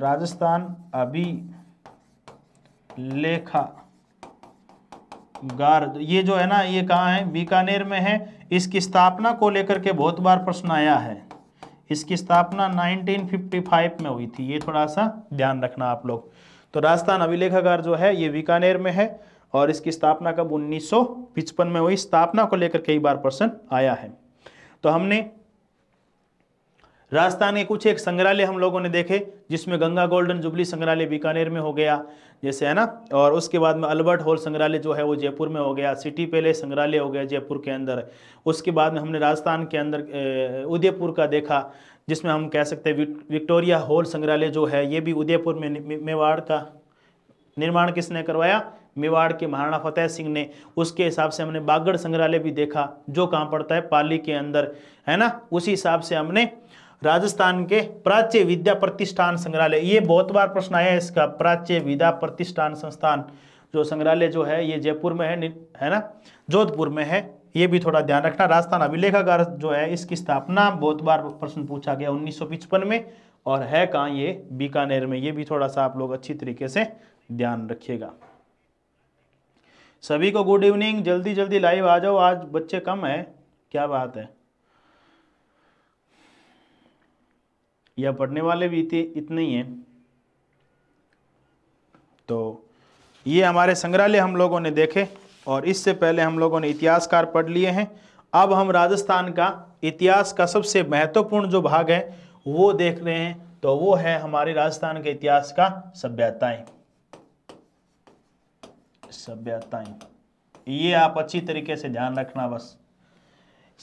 राजस्थान अभिलेखा गार ये जो है ना ये कहाँ है बीकानेर में है इसकी स्थापना को लेकर के बहुत बार प्रश्न आया है इसकी स्थापना 1955 में हुई थी ये थोड़ा सा ध्यान रखना आप लोग तो राजस्थान अभिलेखागार जो है ये बीकानेर में है और इसकी स्थापना कब उन्नीस में हुई स्थापना को लेकर कई बार प्रश्न आया है तो हमने राजस्थान के कुछ एक संग्रहालय हम लोगों ने देखे जिसमें गंगा गोल्डन जुबली संग्रहालय बीकानेर में हो गया जैसे है ना और उसके बाद में अल्बर्ट हॉल संग्रहालय जो है वो जयपुर में हो गया सिटी पैलेस संग्रहालय हो गया जयपुर के अंदर उसके बाद में हमने राजस्थान के अंदर उदयपुर का देखा जिसमें हम कह सकते हैं विक्टोरिया हॉल संग्रहालय जो है ये भी उदयपुर में मेवाड़ का निर्माण किसने करवाया मेवाड़ के महाराणा फतेह सिंह ने उसके हिसाब से हमने बागड़ संग्रहालय भी देखा जो कहाँ पड़ता है पाली के अंदर है ना उसी हिसाब से हमने राजस्थान के प्राच्य विद्या प्रतिष्ठान संग्रहालय ये बहुत बार प्रश्न आया है इसका प्राच्य विद्या प्रतिष्ठान संस्थान जो संग्रहालय जो है ये जयपुर में है है ना जोधपुर में है ये भी थोड़ा ध्यान रखना राजस्थान अभिलेखागार जो है इसकी स्थापना बहुत बार प्रश्न पूछा गया उन्नीस में और है कहाँ ये बीकानेर में ये भी थोड़ा सा आप लोग अच्छी तरीके से ध्यान रखिएगा सभी को गुड इवनिंग जल्दी जल्दी लाइव आ जाओ आज बच्चे कम है क्या बात है या पढ़ने वाले भी इतने ही हैं तो ये हमारे संग्रहालय हम लोगों ने देखे और इससे पहले हम लोगों ने इतिहासकार पढ़ लिए हैं अब हम राजस्थान का इतिहास का सबसे महत्वपूर्ण जो भाग है वो देख रहे हैं तो वो है हमारे राजस्थान के इतिहास का सभ्यताएं सभ्यताएं ये आप अच्छी तरीके से ध्यान रखना बस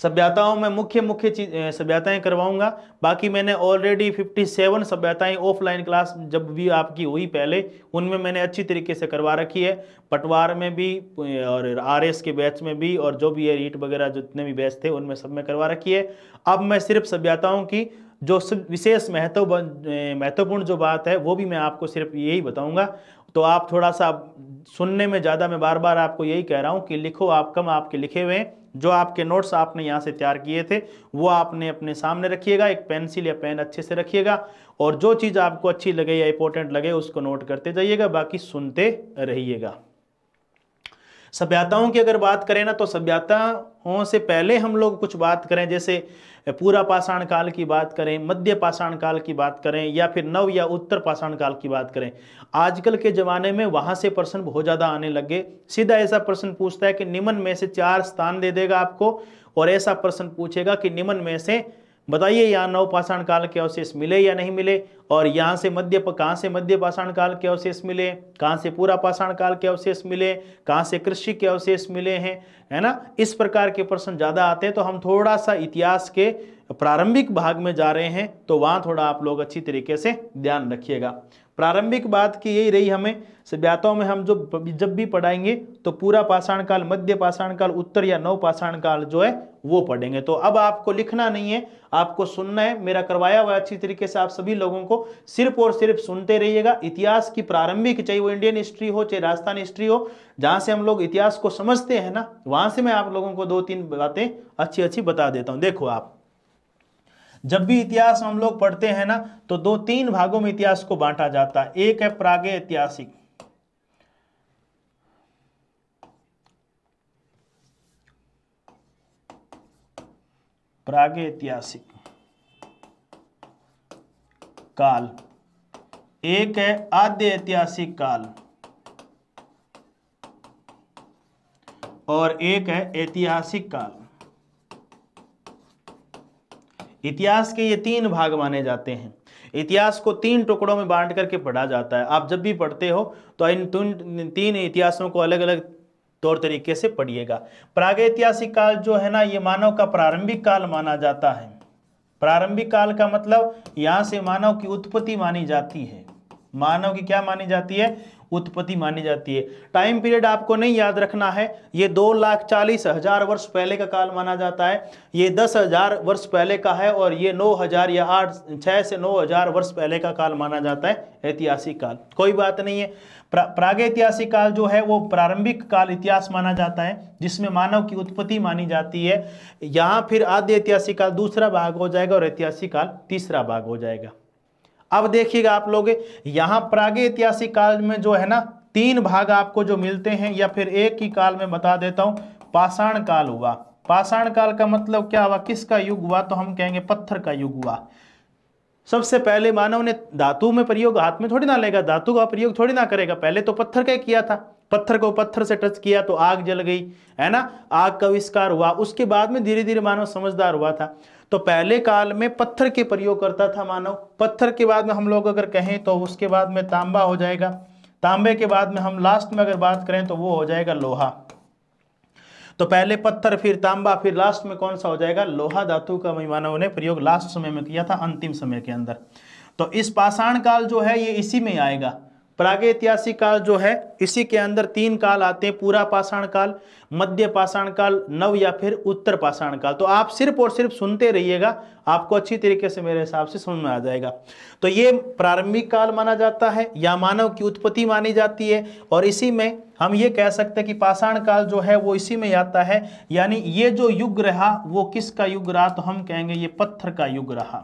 सभ्यताओं में मुख्य मुख्य चीज सभ्यताएं करवाऊंगा बाकी मैंने ऑलरेडी 57 सभ्यताएं ऑफलाइन क्लास जब भी आपकी हुई पहले उनमें मैंने अच्छी तरीके से करवा रखी है पटवार में भी और आरएस के बैच में भी और जो भी है रीट वगैरह जितने भी बैच थे उनमें सब में करवा रखी है अब मैं सिर्फ सभ्यताओं की जो विशेष महत्व महत्वपूर्ण जो बात है वो भी मैं आपको सिर्फ यही बताऊंगा तो आप थोड़ा सा सुनने में ज़्यादा मैं बार बार आपको यही कह रहा हूँ कि लिखो आप कम आपके लिखे हुए हैं जो आपके नोट्स आपने यहाँ से तैयार किए थे वो आपने अपने सामने रखिएगा एक पेंसिल या पेन अच्छे से रखिएगा और जो चीज़ आपको अच्छी लगे या इंपॉर्टेंट लगे उसको नोट करते जाइएगा बाकी सुनते रहिएगा सभ्यताओं की अगर बात करें ना तो सभ्यताओं से पहले हम लोग कुछ बात करें जैसे पूरा पाषाण काल की बात करें मध्य पाषाण काल की बात करें या फिर नव या उत्तर पाषाण काल की बात करें आजकल के ज़माने में वहां से प्रश्न बहुत ज़्यादा आने लगे सीधा ऐसा प्रश्न पूछता है कि निमन में से चार स्थान दे देगा आपको और ऐसा प्रश्न पूछेगा कि निमन में से बताइए यहाँ नव पाषाण काल के अवशेष मिले या नहीं मिले और यहाँ से मध्य कहाँ से मध्य पाषाण काल के अवशेष मिले कहाँ से पूरा पाषाण काल के अवशेष मिले कहाँ से कृषि के अवशेष मिले हैं है ना इस प्रकार के प्रश्न ज़्यादा आते हैं तो हम थोड़ा सा इतिहास के प्रारंभिक भाग में जा रहे हैं तो वहाँ थोड़ा आप लोग अच्छी तरीके से ध्यान रखिएगा प्रारंभिक बात की यही रही हमें सभ्यताओं में हम जो जब भी पढ़ाएंगे तो पूरा पाषाण काल मध्य पाषाण काल उत्तर या नव पाषाण काल जो है वो पढ़ेंगे तो अब आपको लिखना नहीं है आपको सुनना है मेरा करवाया हुआ अच्छी तरीके से आप सभी लोगों को सिर्फ और सिर्फ सुनते रहिएगा इतिहास की प्रारंभिक चाहे वो इंडियन हिस्ट्री हो चाहे राजस्थान हिस्ट्री हो जहां से हम लोग इतिहास को समझते हैं ना वहां से मैं आप लोगों को दो तीन बातें अच्छी अच्छी बता देता हूँ देखो आप जब भी इतिहास हम लोग पढ़ते हैं ना तो दो तीन भागों में इतिहास को बांटा जाता है एक है प्रागे ऐतिहासिक प्रागे ऐतिहासिक काल एक है आद्य ऐतिहासिक काल और एक है ऐतिहासिक काल इतिहास के ये तीन भाग माने जाते हैं इतिहास को तीन टुकड़ों में बांट करके पढ़ा जाता है आप जब भी पढ़ते हो तो इन तीन इतिहासों को अलग अलग तौर तरीके से पढ़िएगा प्रागैतिहासिक काल जो है ना ये मानव का प्रारंभिक काल माना जाता है प्रारंभिक काल का मतलब यहां से मानव की उत्पत्ति मानी जाती है मानव की क्या मानी जाती है उत्पत्ति मानी जाती है टाइम पीरियड आपको नहीं याद रखना है ये दो लाख चालीस हजार वर्ष पहले का काल माना जाता है ये दस हजार वर्ष पहले का है और ये नौ हजार या आठ छः से नौ हजार वर्ष पहले का काल माना जाता है ऐतिहासिक काल कोई बात नहीं है प्राग प्रागैतिहासिक काल जो है वो प्रारंभिक काल इतिहास माना जाता है जिसमें मानव की उत्पत्ति मानी जाती है यहाँ फिर आद्य ऐतिहासिक काल दूसरा भाग हो जाएगा और ऐतिहासिक काल तीसरा भाग हो जाएगा अब देखिएगा आप लोग यहाँ प्रागे ऐतिहासिक काल में जो है ना तीन भाग आपको जो मिलते हैं या फिर एक ही काल में बता देता हूँ पाषाण काल हुआ पाषाण काल का मतलब क्या हुआ किसका युग हुआ तो हम कहेंगे पत्थर का युग हुआ सबसे पहले मानव ने धातु में प्रयोग हाथ में थोड़ी ना लेगा धातु का प्रयोग थोड़ी ना करेगा पहले तो पत्थर का किया था पत्थर को पत्थर से टच किया तो आग जल गई है ना आग का आविष्कार हुआ उसके बाद में धीरे धीरे मानव समझदार हुआ था तो पहले काल में पत्थर के प्रयोग करता था मानव पत्थर के बाद में हम लोग अगर कहें तो उसके बाद में तांबा हो जाएगा तांबे के बाद में हम लास्ट में अगर बात करें तो वो हो जाएगा लोहा तो पहले पत्थर फिर तांबा फिर लास्ट में कौन सा हो जाएगा लोहा धातु का मानव ने प्रयोग लास्ट समय में किया था अंतिम समय के अंदर तो इस पाषाण काल जो है ये इसी में आएगा प्रागैतिहासिक काल जो है इसी के अंदर तीन काल आते हैं पूरा पाषाण काल मध्य पाषाण काल नव या फिर उत्तर पाषाण काल तो आप सिर्फ और सिर्फ सुनते रहिएगा आपको अच्छी तरीके से मेरे हिसाब से समझ में आ जाएगा तो ये प्रारंभिक काल माना जाता है या मानव की उत्पत्ति मानी जाती है और इसी में हम ये कह सकते हैं कि पाषाण काल जो है वो इसी में आता है यानी ये जो युग रहा वो किसका युग रहा तो हम कहेंगे ये पत्थर का युग रहा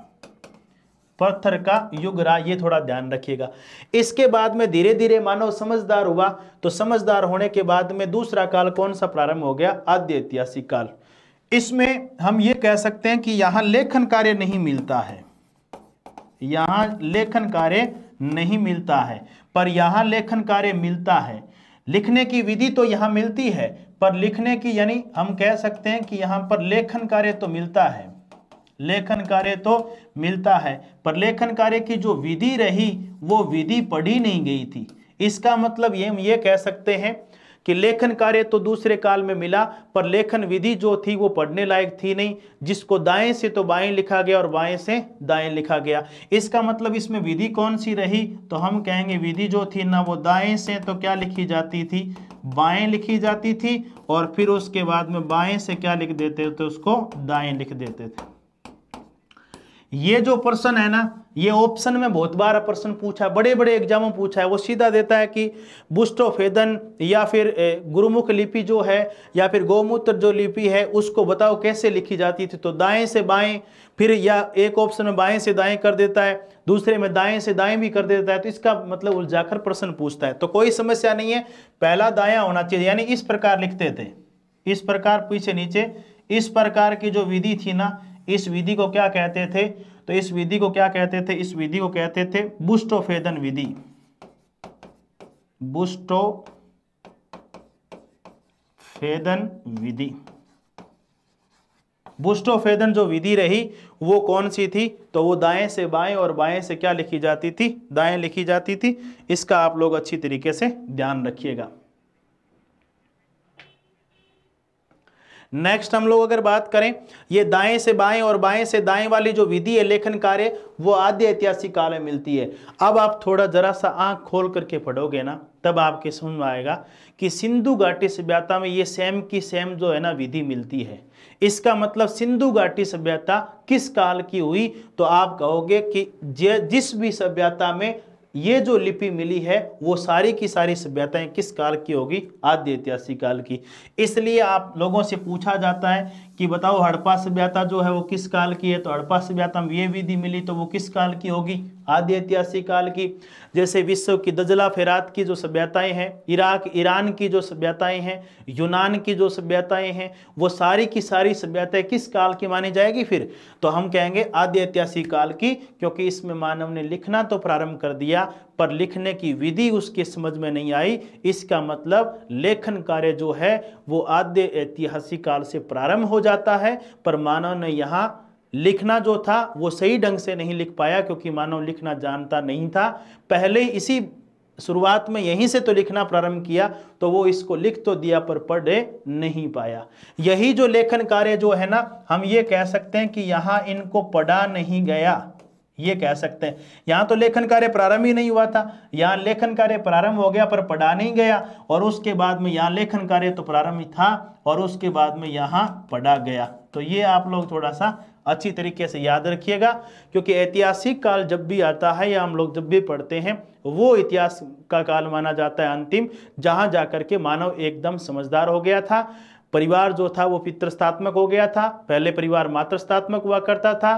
पत्थर का युग रहा ये थोड़ा ध्यान रखिएगा इसके बाद में धीरे धीरे मानव समझदार हुआ तो समझदार होने के बाद में दूसरा काल कौन सा प्रारंभ हो गया आद्य ऐतिहासिक काल इसमें हम ये कह सकते हैं कि यहां लेखन कार्य नहीं मिलता है यहां लेखन कार्य नहीं मिलता है पर यहां लेखन कार्य मिलता है लिखने की विधि तो यहां मिलती है पर लिखने की यानी हम कह सकते हैं कि यहां पर लेखन कार्य तो मिलता है लेखन कार्य तो मिलता है पर लेखन कार्य की जो विधि रही वो विधि पढ़ी नहीं गई थी इसका मतलब ये हम ये कह सकते हैं कि लेखन कार्य तो दूसरे काल में मिला पर लेखन विधि जो थी वो पढ़ने लायक थी नहीं जिसको दाएं से तो बाएं लिखा गया और बाएं से दाएं लिखा गया इसका मतलब इसमें विधि कौन सी रही तो हम कहेंगे विधि जो थी ना वो दाएं से तो क्या लिखी जाती थी बाएं लिखी जाती थी और फिर उसके बाद में बाएं से क्या लिख देते थे तो उसको दाएं लिख देते थे ये जो प्रश्न है ना ये ऑप्शन में बहुत बार प्रश्न पूछा बड़े बड़े एग्जाम में पूछा है वो सीधा देता है कि बुस्ट ऑफ हेदन या फिर गुरुमुख लिपि जो है या फिर गौमूत्र जो लिपि है उसको बताओ कैसे लिखी जाती थी तो दाएं से बाएं फिर या एक ऑप्शन में बाएं से दाएं कर देता है दूसरे में दाएं से दाएं भी कर देता है तो इसका मतलब उलझाकर प्रश्न पूछता है तो कोई समस्या नहीं है पहला दाया होना चाहिए यानी इस प्रकार लिखते थे इस प्रकार पीछे नीचे इस प्रकार की जो विधि थी ना इस विधि को क्या कहते थे तो इस विधि को क्या कहते थे इस विधि को कहते थे बुस्टोफेदन विधि फेदन विधि बुस्टोफेदन जो विधि रही वो कौन सी थी तो वो दाएं से बाएं और बाएं से क्या लिखी जाती थी दाएं लिखी जाती थी इसका आप लोग अच्छी तरीके से ध्यान रखिएगा नेक्स्ट हम लोग अगर बात करें ये दाएं से बाएं और बाएं से दाएं वाली जो विधि है लेखन कार्य वो आद्य ऐतिहासिक काल में मिलती है अब आप थोड़ा जरा सा आंख खोल करके पढ़ोगे ना तब आपके समझ में आएगा कि सिंधु घाटी सभ्यता में ये सेम की सेम जो है ना विधि मिलती है इसका मतलब सिंधु घाटी सभ्यता किस काल की हुई तो आप कहोगे कि जिस भी सभ्यता में ये जो लिपि मिली है वो सारी की सारी सभ्यताएं किस काल की होगी आद्य ऐतिहासिक काल की इसलिए आप लोगों से पूछा जाता है कि बताओ हड़प्पा सभ्यता जो है वो किस काल की है तो हड़प्पा सभ्यता में ये विधि मिली तो वो किस काल की होगी आदि ऐतिहासिक काल की जैसे विश्व की दजला फेरात की जो सभ्यताएं हैं इराक ईरान की जो सभ्यताएं हैं यूनान की जो सभ्यताएं हैं वो सारी की सारी सभ्यताएं किस काल की मानी जाएगी फिर तो हम कहेंगे आदि ऐतिहासिक काल की क्योंकि इसमें मानव ने लिखना तो प्रारंभ कर दिया पर लिखने की विधि उसके समझ में नहीं आई इसका मतलब लेखन कार्य जो है वो आद्य ऐतिहासिक काल से प्रारंभ हो जाता है पर मानव ने यहाँ लिखना जो था वो सही ढंग से नहीं लिख पाया क्योंकि मानव लिखना जानता नहीं था पहले इसी शुरुआत में यहीं से तो लिखना प्रारंभ किया तो वो इसको लिख तो दिया पर पढ़ नहीं पाया यही जो लेखन कार्य जो है ना हम ये कह सकते हैं कि यहाँ इनको पढ़ा नहीं गया ये कह सकते हैं यहाँ तो लेखन कार्य प्रारंभ ही नहीं हुआ था यहाँ लेखन कार्य प्रारंभ हो गया पर पढ़ा नहीं गया और उसके बाद में यहाँ लेखन कार्य तो प्रारंभ ही था और उसके बाद में यहाँ पढ़ा गया तो ये आप लोग थोड़ा सा अच्छी तरीके से याद रखिएगा क्योंकि ऐतिहासिक काल जब भी आता है या हम लोग जब भी पढ़ते हैं वो इतिहास का काल माना जाता है अंतिम जहां जाकर के मानव एकदम समझदार हो गया था परिवार जो था वो पितृस्तात्मक हो गया था पहले परिवार मातृस्तात्मक हुआ करता था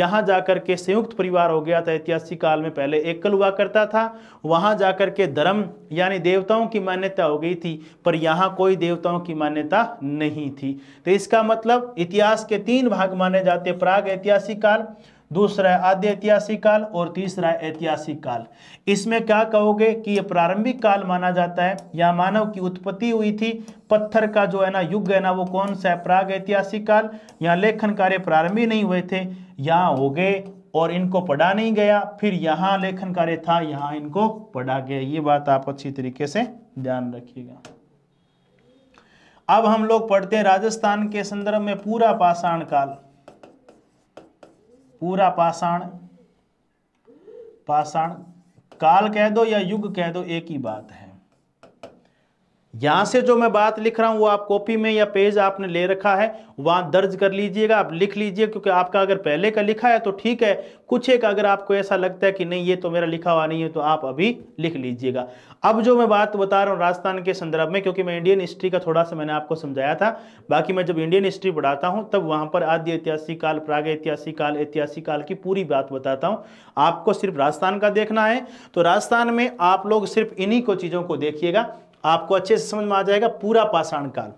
यहाँ जाकर के संयुक्त परिवार हो गया था ऐतिहासिक काल में पहले एकल हुआ करता था वहाँ जाकर के धर्म यानी देवताओं की मान्यता हो गई थी पर यहाँ कोई देवताओं की मान्यता नहीं थी तो इसका मतलब इतिहास के तीन भाग माने जाते प्राग ऐतिहासिक काल दूसरा है आद्य ऐतिहासिक काल और तीसरा है ऐतिहासिक काल इसमें क्या कहोगे कि यह प्रारंभिक काल माना जाता है या मानव की उत्पत्ति हुई थी पत्थर का जो है ना युग है ना वो कौन सा है प्राग ऐतिहासिक काल यहाँ लेखन कार्य प्रारंभी नहीं हुए थे यहाँ हो गए और इनको पढ़ा नहीं गया फिर यहाँ लेखन कार्य था यहाँ इनको पढ़ा गया ये बात आप अच्छी तरीके से ध्यान रखिएगा अब हम लोग पढ़ते हैं राजस्थान के संदर्भ में पूरा पाषाण काल पूरा पाषाण पाषाण काल कह दो या युग कह दो एक ही बात है यहां से जो मैं बात लिख रहा हूं वो आप कॉपी में या पेज आपने ले रखा है वहां दर्ज कर लीजिएगा आप लिख लीजिए क्योंकि आपका अगर पहले का लिखा है तो ठीक है कुछ एक अगर आपको ऐसा लगता है कि नहीं ये तो मेरा लिखा हुआ नहीं है तो आप अभी लिख लीजिएगा अब जो मैं बात बता रहा हूँ राजस्थान के संदर्भ में क्योंकि मैं इंडियन हिस्ट्री का थोड़ा सा मैंने आपको समझाया था बाकी मैं जब इंडियन हिस्ट्री पढ़ाता हूँ तब वहाँ पर आद्य ऐतिहासिक काल प्राग ऐतिहासिक काल ऐतिहासिक काल की पूरी बात बताता हूँ आपको सिर्फ राजस्थान का देखना है तो राजस्थान में आप लोग सिर्फ इन्हीं को चीज़ों को देखिएगा आपको अच्छे से समझ में आ जाएगा पूरा पाषाण काल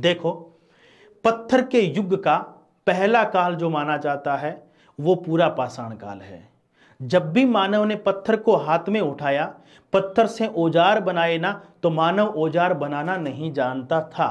देखो पत्थर के युग का पहला काल जो माना जाता है वो पूरा पाषाण काल है जब भी मानव ने पत्थर को हाथ में उठाया पत्थर से औजार बनाए ना तो मानव औजार बनाना नहीं जानता था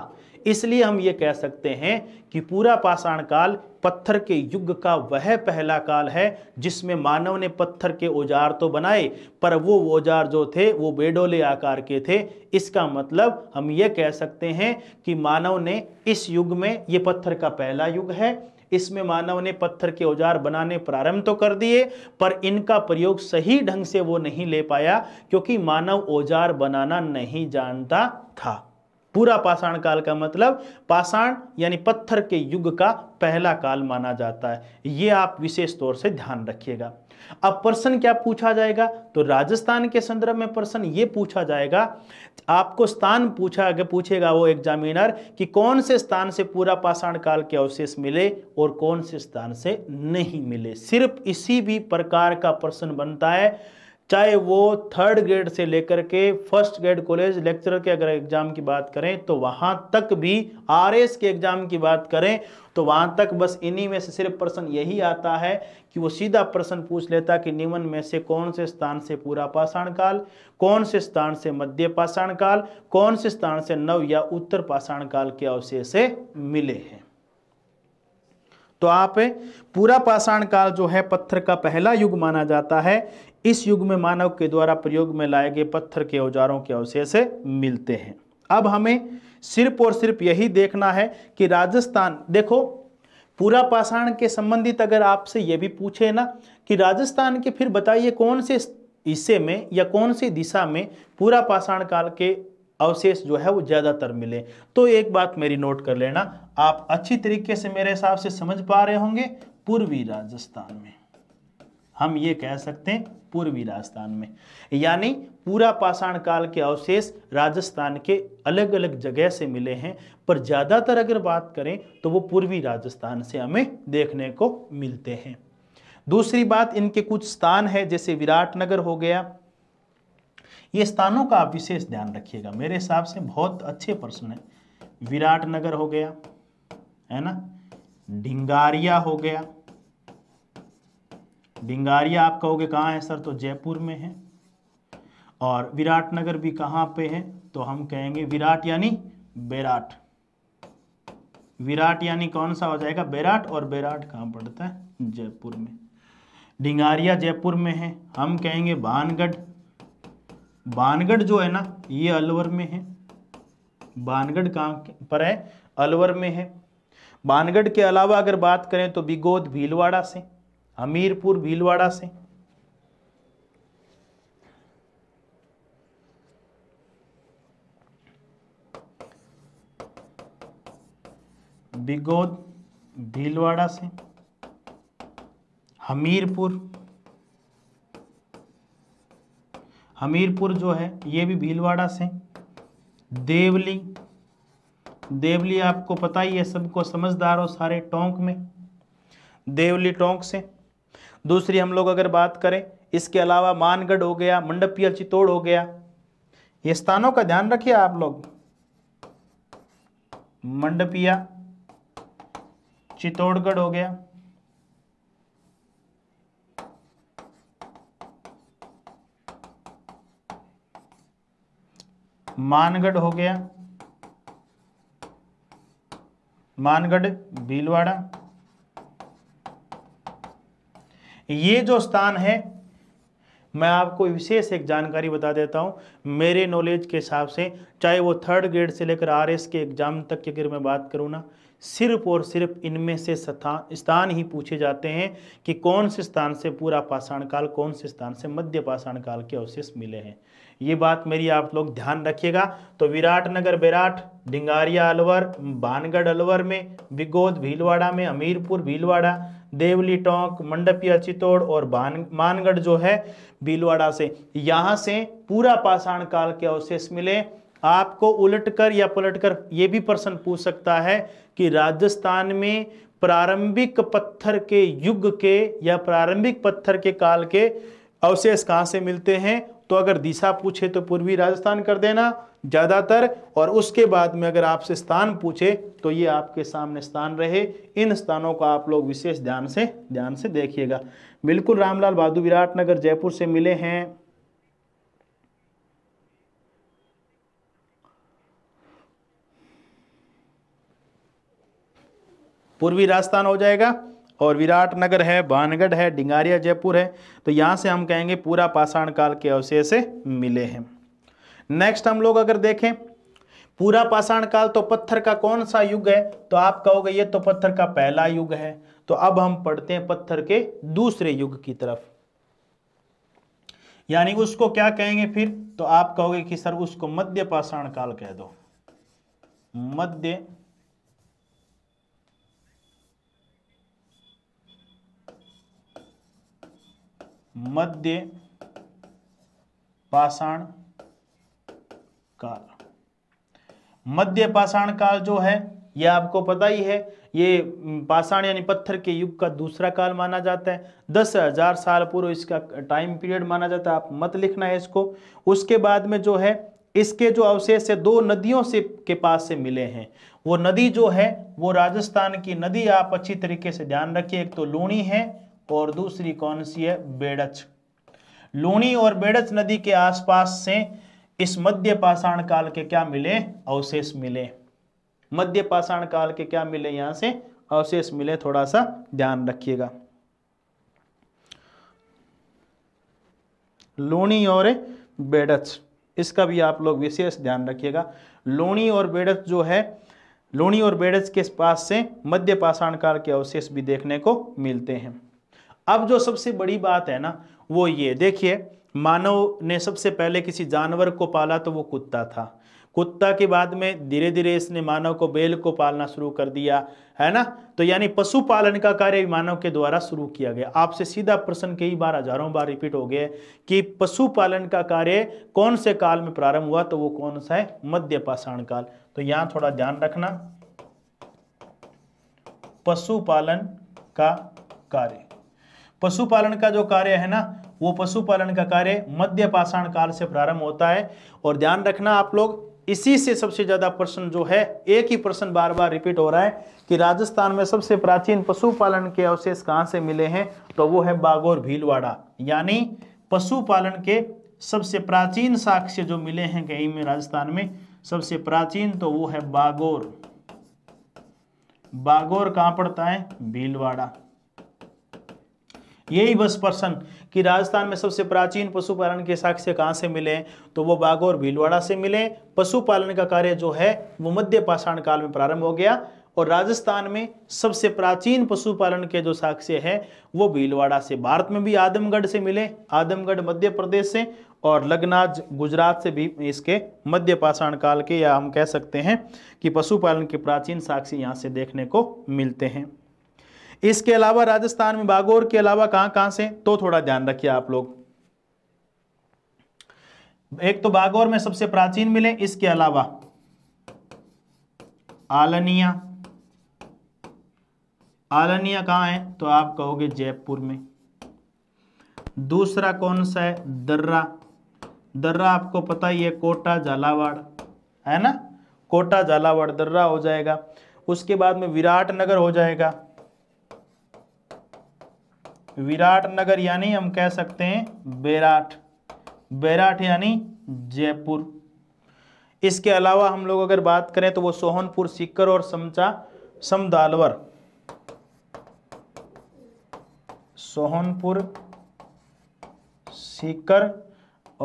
इसलिए हम ये कह सकते हैं कि पूरा पाषाण काल पत्थर के युग का वह पहला काल है जिसमें मानव ने पत्थर के औजार तो बनाए पर वो औजार जो थे वो बेडोले आकार के थे इसका मतलब हम ये कह सकते हैं कि मानव ने इस युग में ये पत्थर का पहला युग है इसमें मानव ने पत्थर के औजार बनाने प्रारंभ तो कर दिए पर इनका प्रयोग सही ढंग से वो नहीं ले पाया क्योंकि मानव औजार बनाना नहीं जानता था पूरा पाषाण काल का मतलब पाषाण यानी पत्थर के युग का पहला काल माना जाता है ये आप विशेष तौर से ध्यान रखिएगा अब प्रश्न क्या पूछा जाएगा तो राजस्थान के संदर्भ में प्रश्न ये पूछा जाएगा आपको स्थान पूछा पूछेगा वो एग्जामिनर कि कौन से स्थान से पूरा पाषाण काल के अवशेष मिले और कौन से स्थान से नहीं मिले सिर्फ इसी भी प्रकार का प्रश्न बनता है चाहे वो थर्ड ग्रेड से लेकर के फर्स्ट ग्रेड कॉलेज लेक्चरर के अगर एग्ज़ाम की बात करें तो वहां तक भी आरएस के एग्ज़ाम की बात करें तो वहां तक बस इन्हीं में से सिर्फ प्रश्न यही आता है कि वो सीधा प्रश्न पूछ लेता कि निम्न में से कौन से स्थान से पूरा पाषाण काल कौन से स्थान से मध्य पाषाण काल कौन से स्थान से नव या उत्तर पाषाण काल के अवशेष मिले हैं तो आप पूरा पाषाण काल जो है पत्थर का पहला युग माना जाता है इस युग में मानव के द्वारा प्रयोग में लाए गए पत्थर के औजारों के अवशेष मिलते हैं अब हमें सिर्फ और सिर्फ यही देखना है कि राजस्थान देखो पूरा पाषाण के संबंधित अगर आपसे ये भी पूछे ना कि राजस्थान के फिर बताइए कौन से हिस्से में या कौन सी दिशा में पूरा पाषाण काल के अवशेष जो है वो ज़्यादातर मिले तो एक बात मेरी नोट कर लेना आप अच्छी तरीके से मेरे हिसाब से समझ पा रहे होंगे पूर्वी राजस्थान में हम ये कह सकते हैं पूर्वी राजस्थान में यानी पूरा पाषाण काल के अवशेष राजस्थान के अलग अलग जगह से मिले हैं पर ज़्यादातर अगर बात करें तो वो पूर्वी राजस्थान से हमें देखने को मिलते हैं दूसरी बात इनके कुछ स्थान है जैसे विराट नगर हो गया ये स्थानों का आप विशेष ध्यान रखिएगा मेरे हिसाब से बहुत अच्छे प्रश्न है विराट नगर हो गया है ना ढिंगारिया हो गया डिंगारिया आप कहोगे कहाँ है सर तो जयपुर में है और विराट नगर भी कहाँ पे है तो हम कहेंगे विराट यानी बेराट विराट यानी कौन सा हो जाएगा बेराट और बेराट कहाँ पड़ता है जयपुर में डिंगारिया जयपुर में है हम कहेंगे बानगढ़ बानगढ़ जो है ना ये अलवर में है बानगढ़ कहाँ पर है अलवर में है बानगढ़ के अलावा अगर बात करें तो बिगोद भीलवाड़ा से हमीरपुर भीलवाड़ा से बिगोद भीलवाड़ा से हमीरपुर हमीरपुर जो है ये भी भीलवाड़ा से देवली देवली आपको पता ही है सबको समझदार हो सारे टोंक में देवली टोंक से दूसरी हम लोग अगर बात करें इसके अलावा मानगढ़ हो गया मंडपिया चित्तौड़ हो गया ये स्थानों का ध्यान रखिए आप लोग मंडपिया चित्तौड़गढ़ हो गया मानगढ़ हो गया मानगढ़ भीलवाड़ा ये जो स्थान है मैं आपको विशेष एक जानकारी बता देता हूँ मेरे नॉलेज के हिसाब से चाहे वो थर्ड ग्रेड से लेकर आरएस के एग्ज़ाम तक की अगर मैं बात करूँ ना सिर्फ और सिर्फ इनमें से स्थान ही पूछे जाते हैं कि कौन से स्थान से पूरा पाषाण काल कौन से स्थान से मध्य पाषाण काल के अवशेष मिले हैं ये बात मेरी आप लोग ध्यान रखिएगा तो विराट नगर बैराट ढिंगारिया अलवर बानगढ़ अलवर में बिगोद भीलवाड़ा में हमीरपुर भीलवाड़ा देवली टोंक मंडपिया चित्तौड़ और मानगढ़ जो है भीलवाड़ा से यहाँ से पूरा पाषाण काल के अवशेष मिले आपको उलटकर या पलटकर ये भी प्रश्न पूछ सकता है कि राजस्थान में प्रारंभिक पत्थर के युग के या प्रारंभिक पत्थर के काल के अवशेष कहाँ से मिलते हैं तो अगर दिशा पूछे तो पूर्वी राजस्थान कर देना ज़्यादातर और उसके बाद में अगर आपसे स्थान पूछे तो ये आपके सामने स्थान रहे इन स्थानों का आप लोग विशेष ध्यान से ध्यान से देखिएगा बिल्कुल रामलाल बहादुर विराटनगर जयपुर से मिले हैं पूर्वी राजस्थान हो जाएगा और विराट नगर है बानगढ़ है डिंगारिया जयपुर है तो यहाँ से हम कहेंगे पूरा पाषाण काल के अवशेष मिले हैं नेक्स्ट हम लोग अगर देखें पूरा पाषाण काल तो पत्थर का कौन सा युग है तो आप कहोगे ये तो पत्थर का पहला युग है तो अब हम पढ़ते हैं पत्थर के दूसरे युग की तरफ यानी उसको क्या कहेंगे फिर तो आप कहोगे कि सर उसको मध्य पाषाण काल कह दो मध्य मध्य पाषाण काल मध्य पाषाण काल जो है यह आपको पता ही है ये पाषाण यानी पत्थर के युग का दूसरा काल माना जाता है दस हजार साल पूर्व इसका टाइम पीरियड माना जाता है आप मत लिखना है इसको उसके बाद में जो है इसके जो अवशेष है दो नदियों से के पास से मिले हैं वो नदी जो है वो राजस्थान की नदी आप अच्छी तरीके से ध्यान रखिए एक तो लूणी है और दूसरी कौन सी है बेड़च लूणी और बेड़च नदी के आसपास से इस मध्य पाषाण काल के क्या मिले अवशेष मिले मध्य पाषाण काल के क्या मिले यहां से अवशेष मिले थोड़ा सा ध्यान रखिएगा लूणी और बेड़च इसका भी आप लोग विशेष ध्यान रखिएगा लोणी और बेड़च जो है लोणी और बेड़च के पास से मध्य पाषाण काल के अवशेष भी देखने को मिलते हैं अब जो सबसे बड़ी बात है ना वो ये देखिए मानव ने सबसे पहले किसी जानवर को पाला तो वो कुत्ता था कुत्ता के बाद में धीरे धीरे इसने मानव को बैल को पालना शुरू कर दिया है ना तो यानी पशुपालन का कार्य मानव के द्वारा शुरू किया गया आपसे सीधा प्रश्न कई बार हजारों बार रिपीट हो गया कि पशुपालन का कार्य कौन से काल में प्रारंभ हुआ तो वो कौन सा है मध्य पाषाण काल तो यहां थोड़ा ध्यान रखना पशुपालन का कार्य पशुपालन का जो कार्य है ना वो पशुपालन का कार्य मध्य पाषाण काल से प्रारंभ होता है और ध्यान रखना आप लोग इसी से सबसे ज़्यादा प्रश्न जो है एक ही प्रश्न बार बार रिपीट हो रहा है कि राजस्थान में सबसे प्राचीन पशुपालन के अवशेष कहां से मिले हैं तो वो है बागोर भीलवाड़ा यानी पशुपालन के सबसे प्राचीन साक्ष्य जो मिले हैं कहीं में राजस्थान में सबसे प्राचीन तो वो है बागोर बागोर कहां पड़ता है भीलवाड़ा यही बस प्रश्न कि राजस्थान में सबसे प्राचीन पशुपालन के साक्ष्य कहाँ से मिले तो वो बागौर भीलवाड़ा से मिले पशुपालन का कार्य जो है वो मध्य पाषाण काल में प्रारंभ हो गया और राजस्थान में सबसे प्राचीन पशुपालन के जो साक्ष्य हैं वो भीलवाड़ा से भारत में भी आदमगढ़ से मिले आदमगढ़ मध्य प्रदेश से और लगनाज गुजरात से भी इसके मध्य पाषाण काल के या हम कह सकते हैं कि पशुपालन के प्राचीन साक्ष्य यहाँ से देखने को मिलते हैं इसके अलावा राजस्थान में बागोर के अलावा कहां कहां से तो थोड़ा ध्यान रखिए आप लोग एक तो बागौर में सबसे प्राचीन मिले इसके अलावा आलनिया आलनिया कहां है तो आप कहोगे जयपुर में दूसरा कौन सा है दर्रा दर्रा आपको पता ही है कोटा झालावाड़ है ना कोटा झालावाड़ दर्रा हो जाएगा उसके बाद में विराट नगर हो जाएगा विराटनगर यानी हम कह सकते हैं बेराट बेराट यानी जयपुर इसके अलावा हम लोग अगर बात करें तो वो सोहनपुर सीकर और समचा समदालवर सोहनपुर सीकर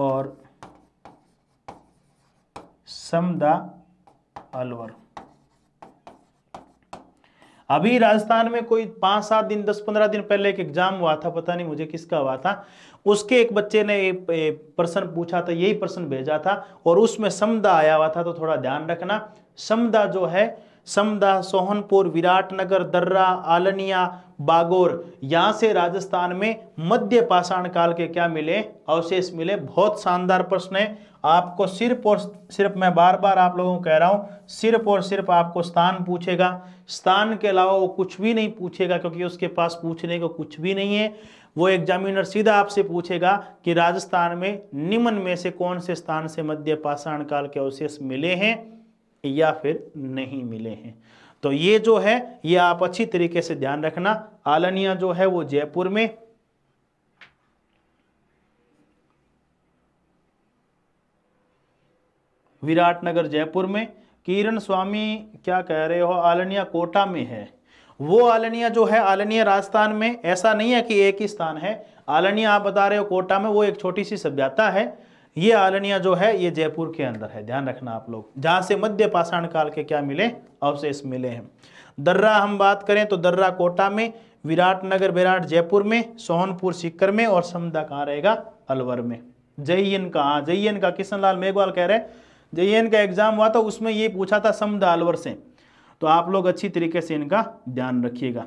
और समदा अलवर अभी राजस्थान में कोई पांच सात दिन दस पंद्रह दिन पहले एक एग्जाम हुआ था पता नहीं मुझे किसका हुआ था उसके एक बच्चे ने प्रश्न पूछा था यही प्रश्न भेजा था और उसमें समदा आया हुआ था तो थोड़ा ध्यान रखना समदा जो है समदा सोहनपुर विराटनगर दर्रा आलनिया बागोर यहां से राजस्थान में मध्य पाषाण काल के क्या मिले अवशेष मिले बहुत शानदार प्रश्न है आपको सिर्फ और सिर्फ मैं बार बार आप लोगों को कह रहा हूँ सिर्फ और सिर्फ आपको स्थान पूछेगा स्थान के अलावा वो कुछ भी नहीं पूछेगा क्योंकि उसके पास पूछने को कुछ भी नहीं है वो एग्जामिनर सीधा आपसे पूछेगा कि राजस्थान में निम्न में से कौन से स्थान से मध्य पाषाण काल के अवशेष मिले हैं या फिर नहीं मिले हैं तो ये जो है ये आप अच्छी तरीके से ध्यान रखना आलनिया जो है वो जयपुर में विराटनगर जयपुर में किरण स्वामी क्या कह रहे हो आलनिया कोटा में है वो आलनिया जो है आलनिया राजस्थान में ऐसा नहीं है कि एक ही स्थान है आलनिया आप बता रहे हो कोटा में वो एक छोटी सी सभ्यता है ये आलनिया जो है ये जयपुर के अंदर है ध्यान रखना आप लोग जहाँ से मध्य पाषाण काल के क्या मिले अवशेष मिले हैं दर्रा हम बात करें तो दर्रा कोटा में विराटनगर विराट जयपुर में सोहनपुर सीकर में और समदा कहाँ रहेगा अलवर में जय का जय का किशन लाल मेघवाल कह रहे हैं जे का एग्ज़ाम हुआ था तो उसमें ये पूछा था सम आलवर से तो आप लोग अच्छी तरीके से इनका ध्यान रखिएगा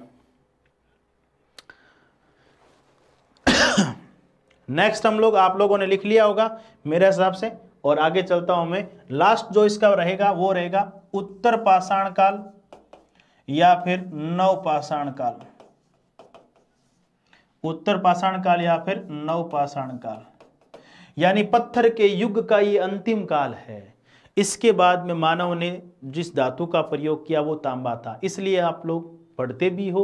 नेक्स्ट हम लोग आप लोगों ने लिख लिया होगा मेरे हिसाब से और आगे चलता हूं मैं लास्ट जो इसका रहेगा वो रहेगा उत्तर पाषाण काल या फिर नव पाषाण काल उत्तर पाषाण काल या फिर नव पाषाण काल यानी पत्थर के युग का ये अंतिम काल है इसके बाद में मानव ने जिस धातु का प्रयोग किया वो तांबा था इसलिए आप लोग पढ़ते भी हो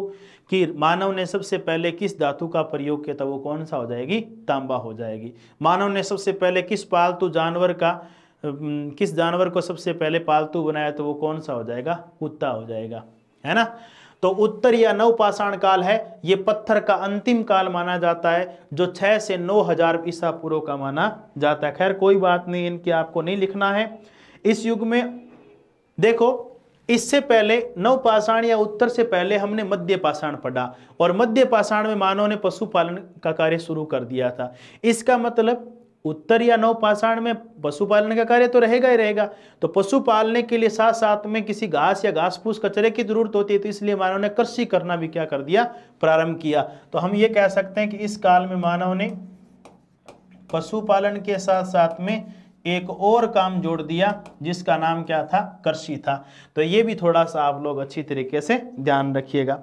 कि मानव ने सबसे पहले किस धातु का प्रयोग किया था वो कौन सा हो जाएगी तांबा हो जाएगी मानव ने सबसे पहले किस पालतू जानवर का किस जानवर को सबसे पहले पालतू बनाया तो वो कौन सा हो जाएगा कुत्ता हो जाएगा है ना तो उत्तर या नवपाषाण काल है ये पत्थर का अंतिम काल माना जाता है जो छह से नौ हजार ईसा पूर्व का माना जाता है खैर कोई बात नहीं इनके आपको नहीं लिखना है इस युग में देखो इससे पहले नवपाषाण या उत्तर से पहले हमने मध्य पाषाण पढ़ा और मध्य पाषाण में मानव ने पशुपालन का कार्य शुरू कर दिया था इसका मतलब उत्तर या नव पाषाण में पशुपालन का कार्य तो रहेगा ही रहेगा तो पशु पालने के लिए साथ साथ में किसी घास या घास फूस कचरे की जरूरत होती है तो इसलिए मानव ने कृषि करना भी क्या कर दिया प्रारंभ किया तो हम ये कह सकते हैं कि इस काल में मानव ने पशुपालन के साथ साथ में एक और काम जोड़ दिया जिसका नाम क्या था कृषि था तो ये भी थोड़ा सा आप लोग अच्छी तरीके से ध्यान रखिएगा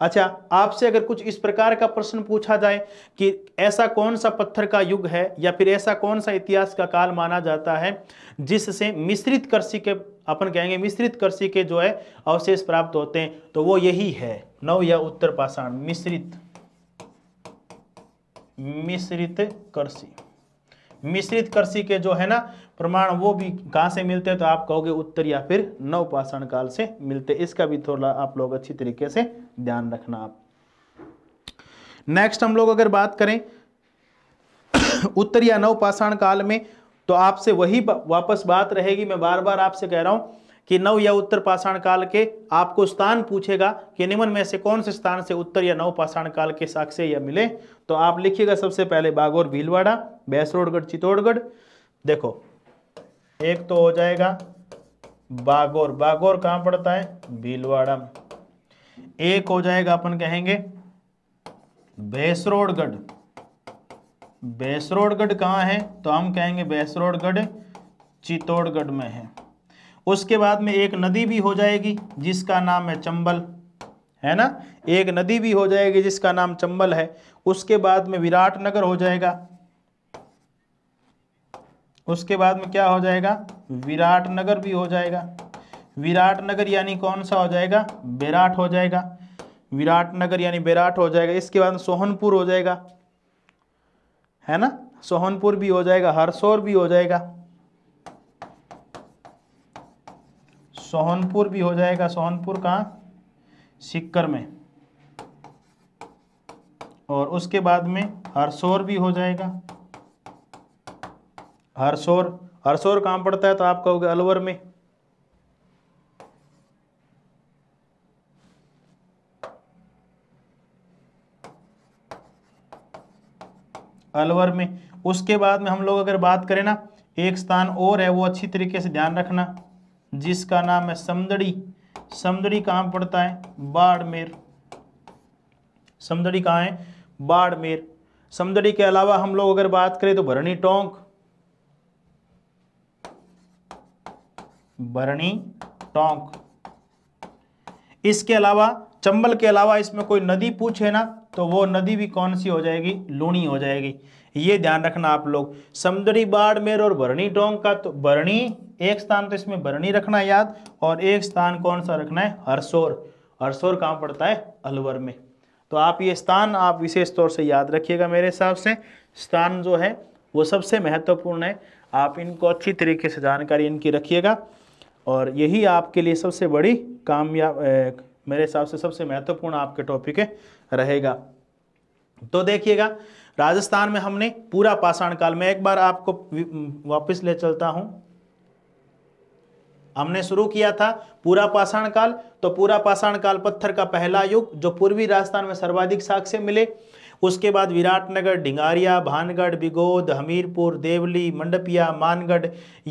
अच्छा आपसे अगर कुछ इस प्रकार का प्रश्न पूछा जाए कि ऐसा कौन सा पत्थर का युग है या फिर ऐसा कौन सा इतिहास का काल माना जाता है जिससे मिश्रित कृषि के अपन कहेंगे मिश्रित कृषि के जो है अवशेष प्राप्त होते हैं तो वो यही है नव या उत्तर पाषाण मिश्रित मिश्रित कृषि मिश्रित कृषि के जो है ना प्रमाण वो भी कहां से मिलते हैं तो आप कहोगे उत्तर या फिर नव पाषाण काल से मिलते इसका भी थोड़ा आप लोग अच्छी तरीके से ध्यान रखना आप नेक्स्ट हम लोग अगर बात करें उत्तर या नवपाषाण काल में तो आपसे वही वापस बात रहेगी मैं बार बार आपसे कह रहा हूं कि नव या उत्तर पाषाण काल के आपको स्थान पूछेगा कि निम्न में से कौन से स्थान से उत्तर या नव पाषाण काल के साक्ष्य या मिले तो आप लिखिएगा सबसे पहले बागौर भीलवाड़ा बैसरोडगढ़ चित्तौड़गढ़ देखो एक तो हो जाएगा बागौर बागौर कहाँ पड़ता है भीलवाड़ा एक हो जाएगा अपन कहेंगे बैसरोडगढ़ बैसरोडगढ़ कहाँ है तो हम कहेंगे बैसरोडगढ़ चित्तौड़गढ़ में है उसके बाद में एक नदी भी हो जाएगी जिसका नाम है चंबल है ना एक नदी भी हो जाएगी जिसका नाम चंबल है उसके बाद में विराट नगर हो जाएगा उसके बाद में क्या हो जाएगा विराट नगर भी हो जाएगा विराट नगर यानी कौन सा हो जाएगा विराट हो जाएगा विराट नगर यानी विराट हो जाएगा इसके बाद सोहनपुर हो जाएगा है ना सोहनपुर भी हो जाएगा हरसौर भी हो जाएगा सोहनपुर भी हो जाएगा सोहनपुर कहा सिक्कर में और उसके बाद में हरसौर भी हो जाएगा हरसौर हरसौर कहाँ पड़ता है तो आप कहोगे अलवर में अलवर में उसके बाद में हम लोग अगर बात करें ना एक स्थान और है वो अच्छी तरीके से ध्यान रखना जिसका नाम है समदड़ी समदड़ी कहाँ पड़ता है बाड़मेर समदड़ी कहाँ है बाड़मेर समदड़ी के अलावा हम लोग अगर बात करें तो भरणी टोंक भरणी टोंक इसके अलावा चंबल के अलावा इसमें कोई नदी पूछे ना तो वो नदी भी कौन सी हो जाएगी लूणी हो जाएगी ये ध्यान रखना आप लोग समुद्री बाड़मेर और भरणी टोंग का तो भरणी एक स्थान तो इसमें भरणी रखना याद और एक स्थान कौन सा रखना है हरसोर हरसोर कहाँ पड़ता है अलवर में तो आप ये स्थान आप विशेष तौर से याद रखिएगा मेरे हिसाब से स्थान जो है वो सबसे महत्वपूर्ण है आप इनको अच्छी तरीके से जानकारी इनकी रखिएगा और यही आपके लिए सबसे बड़ी कामयाब मेरे हिसाब से सबसे महत्वपूर्ण आपके टॉपिक है रहेगा तो देखिएगा राजस्थान में हमने पूरा पाषाण काल में एक बार आपको वापस ले चलता हूं हमने शुरू किया था पूरा पाषाण काल तो पूरा पाषाण काल पत्थर का पहला युग जो पूर्वी राजस्थान में सर्वाधिक साक्ष्य मिले उसके बाद विराटनगर ढिंगारिया भानगढ़ बिगोद हमीरपुर देवली मंडपिया मानगढ़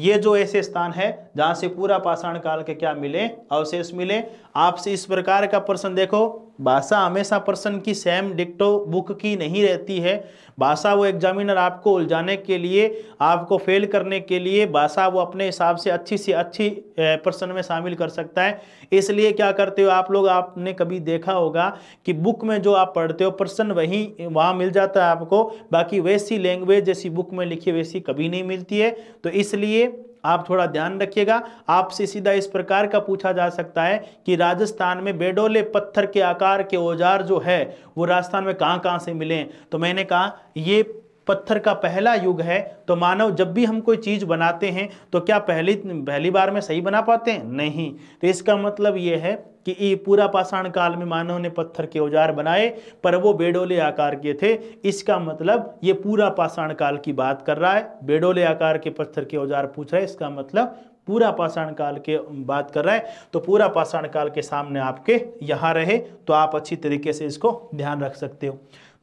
ये जो ऐसे स्थान है जहाँ से पूरा पाषाण काल के क्या मिले अवशेष मिले आपसे इस प्रकार का प्रश्न देखो भाषा हमेशा प्रश्न की सेम डिक्टो बुक की नहीं रहती है भाषा वो एग्जामिनर आपको उलझाने के लिए आपको फेल करने के लिए भाषा वो अपने हिसाब से अच्छी से अच्छी प्रश्न में शामिल कर सकता है इसलिए क्या करते हो आप लोग आपने कभी देखा होगा कि बुक में जो आप पढ़ते हो प्रश्न वहीं वहाँ मिल जाता है आपको बाकी वैसी लैंग्वेज जैसी बुक में लिखी वैसी कभी नहीं मिलती है तो इसलिए आप थोड़ा ध्यान रखिएगा आपसे सीधा इस प्रकार का पूछा जा सकता है कि राजस्थान में बेडोले पत्थर के आकार के औजार जो है वो राजस्थान में कहां कहां से मिले तो मैंने कहा ये पत्थर का पहला युग है तो मानव जब भी हम कोई चीज़ बनाते हैं तो क्या पहली पहली बार में सही बना पाते हैं नहीं तो इसका मतलब ये है कि ये पूरा पाषाण काल में मानव ने पत्थर के औजार बनाए पर वो बेडोले आकार के थे इसका मतलब ये पूरा पाषाण काल की बात कर रहा है बेडोले आकार के पत्थर के औजार पूछ रहा है इसका मतलब पूरा पाषाण काल के बात कर रहा है तो पूरा पाषाण काल के सामने आपके यहाँ रहे तो आप अच्छी तरीके से इसको ध्यान रख सकते हो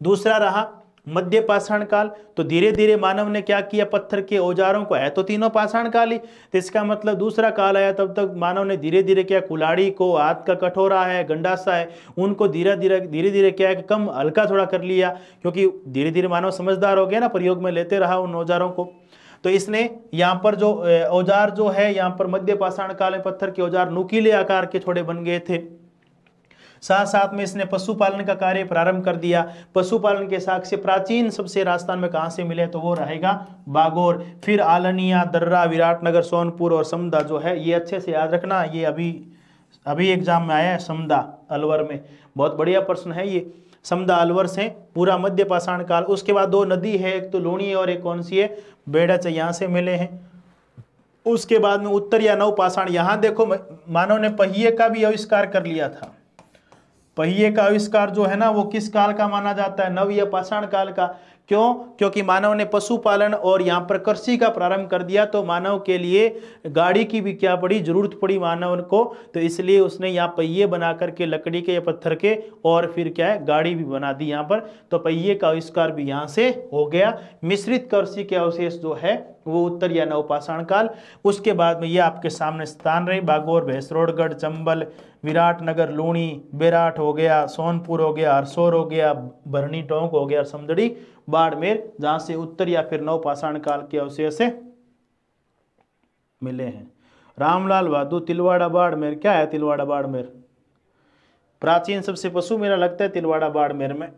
दूसरा रहा मध्य पाषाण काल तो धीरे धीरे मानव ने क्या किया पत्थर के औजारों को है तो तीनों पाषाण काल ही तो इसका मतलब दूसरा काल आया तब तक मानव ने धीरे धीरे क्या कुलाड़ी को हाथ का कठोरा है गंडासा है उनको धीरे धीरे धीरे धीरे क्या है कम हल्का थोड़ा कर लिया क्योंकि धीरे धीरे मानव समझदार हो गया ना प्रयोग में लेते रहा उन औजारों को तो इसने यहाँ पर जो औजार जो है यहाँ पर मध्य पाषाण काल में पत्थर के औजार नुकीले आकार के थोड़े बन गए थे साथ साथ में इसने पशुपालन का कार्य प्रारंभ कर दिया पशुपालन के साथ से प्राचीन सबसे राजस्थान में कहाँ से मिले तो वो रहेगा बागोर फिर आलनिया दर्रा विराटनगर सोनपुर और समदा जो है ये अच्छे से याद रखना ये अभी अभी एग्जाम में आया है समदा अलवर में बहुत बढ़िया प्रश्न है ये समदा अलवर से पूरा मध्य पाषाण काल उसके बाद दो नदी है एक तो लोणी और एक कौन सी है बेड़च यहाँ से मिले हैं उसके बाद में उत्तर या नव पाषाण यहाँ देखो मानव ने पहिए का भी आविष्कार कर लिया था पहिए का आविष्कार जो है ना वो किस काल का माना जाता है नव या पाषाण काल का क्यों क्योंकि मानव ने पशुपालन और यहाँ पर कृषि का प्रारंभ कर दिया तो मानव के लिए गाड़ी की भी क्या पड़ी जरूरत पड़ी मानव को तो इसलिए उसने यहाँ पहिए बना करके लकड़ी के या पत्थर के और फिर क्या है गाड़ी भी बना दी यहाँ पर तो पहिए का आविष्कार भी यहाँ से हो गया मिश्रित कृषि के अवशेष जो है वो उत्तर या नवपाषाण काल उसके बाद में ये आपके सामने स्थान रहे बागौर भैंसरोडगढ़ चंबल विराटनगर लूणी बेराट हो गया सोनपुर हो गया अरसोर हो गया भरनी टोंक हो गया समदड़ी बाड़मेर जहाँ से उत्तर या फिर नवपाषाण काल के अवशेष मिले हैं रामलाल वादू तिलवाड़ा बाड़मेर क्या है तिलवाड़ा बाड़मेर प्राचीन सबसे पशु मेरा लगता है तिलवाड़ा बाड़मेर में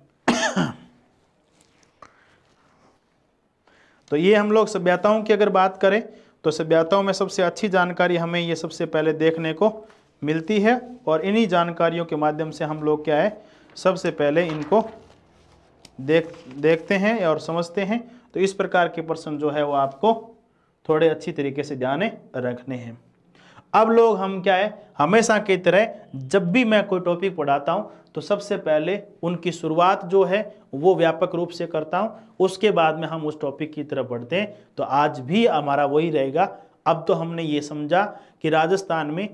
तो ये हम लोग सभ्यताओं की अगर बात करें तो सभ्यताओं में सबसे अच्छी जानकारी हमें ये सबसे पहले देखने को मिलती है और इन्हीं जानकारियों के माध्यम से हम लोग क्या है सबसे पहले इनको देख देखते हैं और समझते हैं तो इस प्रकार के प्रश्न जो है वो आपको थोड़े अच्छी तरीके से ध्यान रखने हैं अब लोग हम क्या है हमेशा की तरह जब भी मैं कोई टॉपिक पढ़ाता हूँ तो सबसे पहले उनकी शुरुआत जो है वो व्यापक रूप से करता हूँ उसके बाद में हम उस टॉपिक की तरफ बढ़ते हैं तो आज भी हमारा वही रहेगा अब तो हमने ये समझा कि राजस्थान में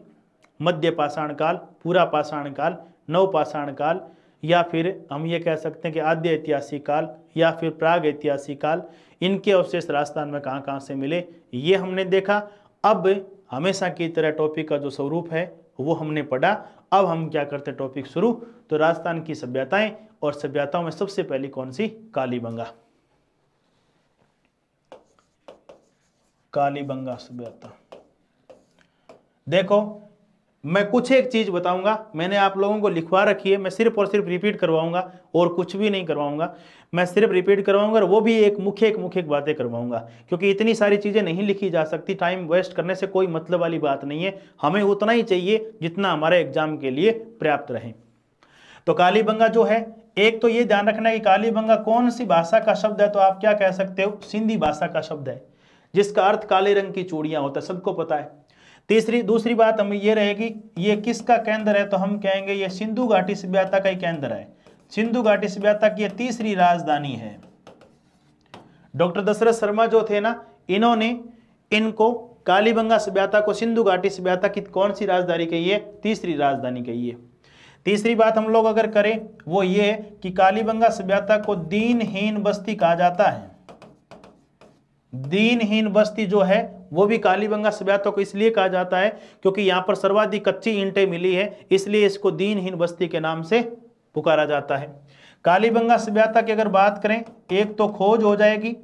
मध्य पाषाण काल पूरा पाषाण काल नव पाषाण काल या फिर हम ये कह सकते हैं कि आद्य ऐतिहासिक काल या फिर प्राग ऐतिहासिक काल इनके अवशेष राजस्थान में कहाँ कहाँ से मिले ये हमने देखा अब हमेशा की तरह टॉपिक का जो स्वरूप है वो हमने पढ़ा अब हम क्या करते हैं टॉपिक शुरू तो राजस्थान की सभ्यताएं और सभ्यताओं में सबसे पहली कौन सी कालीबंगा कालीबंगा सभ्यता देखो मैं कुछ एक चीज बताऊंगा मैंने आप लोगों को लिखवा रखी है मैं सिर्फ और सिर्फ रिपीट करवाऊंगा और कुछ भी नहीं करवाऊंगा मैं सिर्फ रिपीट करवाऊंगा और वो भी एक मुख्य एक मुख्य बातें करवाऊंगा क्योंकि इतनी सारी चीज़ें नहीं लिखी जा सकती टाइम वेस्ट करने से कोई मतलब वाली बात नहीं है हमें उतना ही चाहिए जितना हमारे एग्जाम के लिए पर्याप्त रहे तो कालीबंगा जो है एक तो ये ध्यान रखना है कि कालीबंगा कौन सी भाषा का शब्द है तो आप क्या कह सकते हो सिंधी भाषा का शब्द है जिसका अर्थ काले रंग की चूड़ियां होता है सबको पता है तीसरी दूसरी बात हमें ये रहेगी ये किसका केंद्र है तो हम कहेंगे ये सिंधु घाटी सभ्यता का ही केंद्र है सिंधु घाटी सभ्यता की तीसरी राजधानी है डॉक्टर दशरथ शर्मा जो थे ना इन्होंने इनको कालीबंगा सभ्यता को सिंधु घाटी सभ्यता की कौन सी राजधानी कही है तीसरी राजधानी कही है तीसरी बात हम लोग अगर करें वो ये कि कालीबंगा सभ्यता को दीनहीन बस्ती कहा जाता है दीनहीन बस्ती जो है वो भी कालीबंगा सभ्यता को इसलिए कहा जाता है क्योंकि यहां पर सर्वाधिक कच्ची ईंटें मिली है इसलिए इसको दीनहीन बस्ती के नाम से पुकारा जाता है कालीबंगा सभ्यता की अगर बात करें एक तो खोज हो जाएगी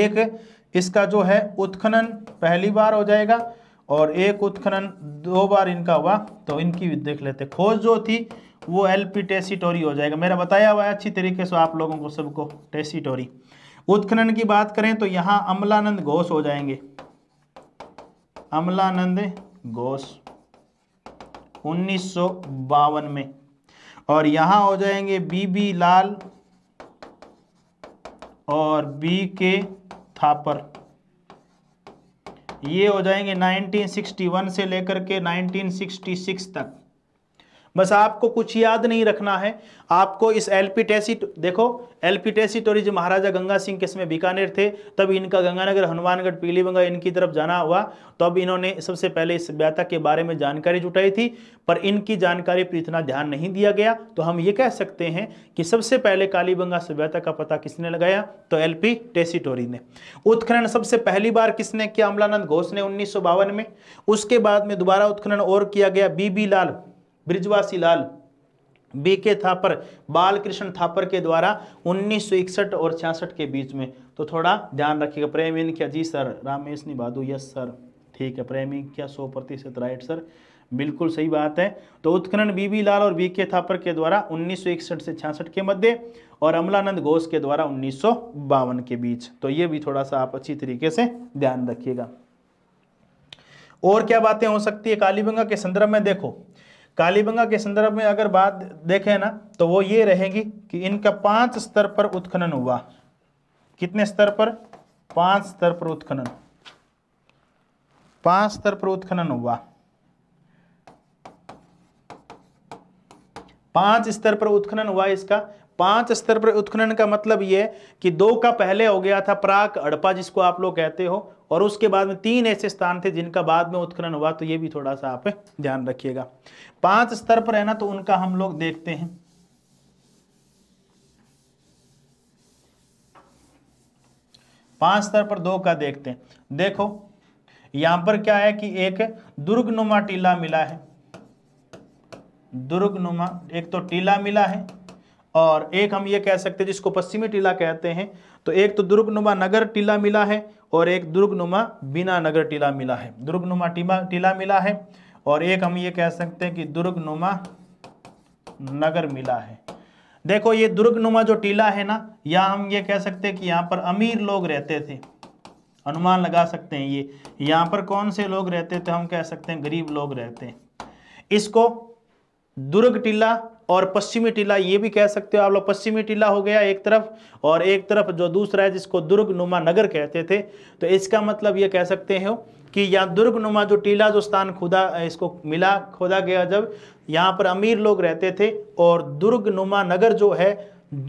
एक इसका जो है उत्खनन पहली बार हो जाएगा और एक उत्खनन दो बार इनका हुआ तो इनकी देख लेते खोज जो थी वो एल पी टेसीटोरी हो जाएगा मेरा बताया हुआ है अच्छी तरीके से आप लोगों को सबको टेसिटोरी उत्खनन की बात करें तो यहाँ अमलानंद घोष हो जाएंगे अमलानंद घोष उन्नीस में और यहाँ हो जाएंगे बी बी लाल और बी के थापर ये हो जाएंगे 1961 से लेकर के 1966 तक बस आपको कुछ याद नहीं रखना है आपको इस एल पी देखो एल पी टेसी महाराजा गंगा सिंह के समय बीकानेर थे तब इनका गंगानगर हनुमानगढ़ पीलीबंगा इनकी तरफ जाना हुआ तब तो इन्होंने सबसे पहले इस व्याता के बारे में जानकारी जुटाई थी पर इनकी जानकारी पर इतना ध्यान नहीं दिया गया तो हम ये कह सकते हैं कि सबसे पहले कालीबंगा सभ्यता का पता किसने लगाया तो एल पी टेसिटोरी ने उत्खनन सबसे पहली बार किसने किया अमलानंद घोष ने उन्नीस में उसके बाद में दोबारा उत्खनन और किया गया बीबी लाल ब्रिजवासी लाल बीके थापर बालकृष्ण थापर के द्वारा 1961 और छियासठ के बीच में तो थोड़ा ध्यान रखिएगा प्रेमीन क्या जी सर रामेश निबादू यस सर ठीक है प्रेमी क्या सौ प्रतिशत राइट सर बिल्कुल सही बात है तो उत्खनन बीबी लाल और बी के थापर के द्वारा 1961 से छियासठ के मध्य और अमलानंद घोष के द्वारा उन्नीस के बीच तो ये भी थोड़ा सा आप अच्छी तरीके से ध्यान रखिएगा और क्या बातें हो सकती है कालीबंगा के संदर्भ में देखो कालीबंगा के संदर्भ में अगर बात देखें ना तो वो ये रहेगी कि इनका पांच स्तर पर उत्खनन हुआ कितने स्तर पर पांच स्तर पर उत्खनन पांच स्तर पर उत्खनन हुआ पांच स्तर पर उत्खनन हुआ इसका पांच स्तर पर उत्खनन का मतलब यह कि दो का पहले हो गया था प्राक अड़पा जिसको आप लोग कहते हो और उसके बाद में तीन ऐसे स्थान थे जिनका बाद में उत्खनन हुआ तो ये भी थोड़ा सा आप ध्यान रखिएगा पांच स्तर पर है ना तो उनका हम लोग देखते हैं पांच स्तर पर दो का देखते हैं देखो यहां पर क्या है कि एक दुर्ग टीला मिला है दुर्ग एक तो टीला मिला है और एक हम ये कह सकते हैं जिसको पश्चिमी टीला कहते हैं तो एक तो दुर्गनुमा नगर टीला मिला है और एक दुर्गनुमा बिना नगर टीला मिला है दुर्गनुमा टीला टीला मिला है और एक हम ये कह सकते हैं कि दुर्गनुमा नगर मिला है देखो ये दुर्गनुमा जो टीला है ना यहाँ हम ये कह सकते हैं कि यहाँ पर अमीर लोग रहते थे अनुमान लगा सकते हैं ये यहाँ पर कौन से लोग रहते थे हम कह सकते हैं गरीब लोग रहते हैं इसको दुर्ग टीला और पश्चिमी टीला ये भी कह सकते हो आप लोग पश्चिमी टीला हो गया एक तरफ और एक तरफ जो दूसरा है जिसको दुर्ग नुमा नगर कहते थे तो इसका मतलब ये कह सकते हो कि यहाँ दुर्ग नुमा जो टीला जो स्थान खुदा इसको मिला खोदा गया जब यहाँ पर अमीर लोग रहते थे और दुर्ग नुमा नगर जो है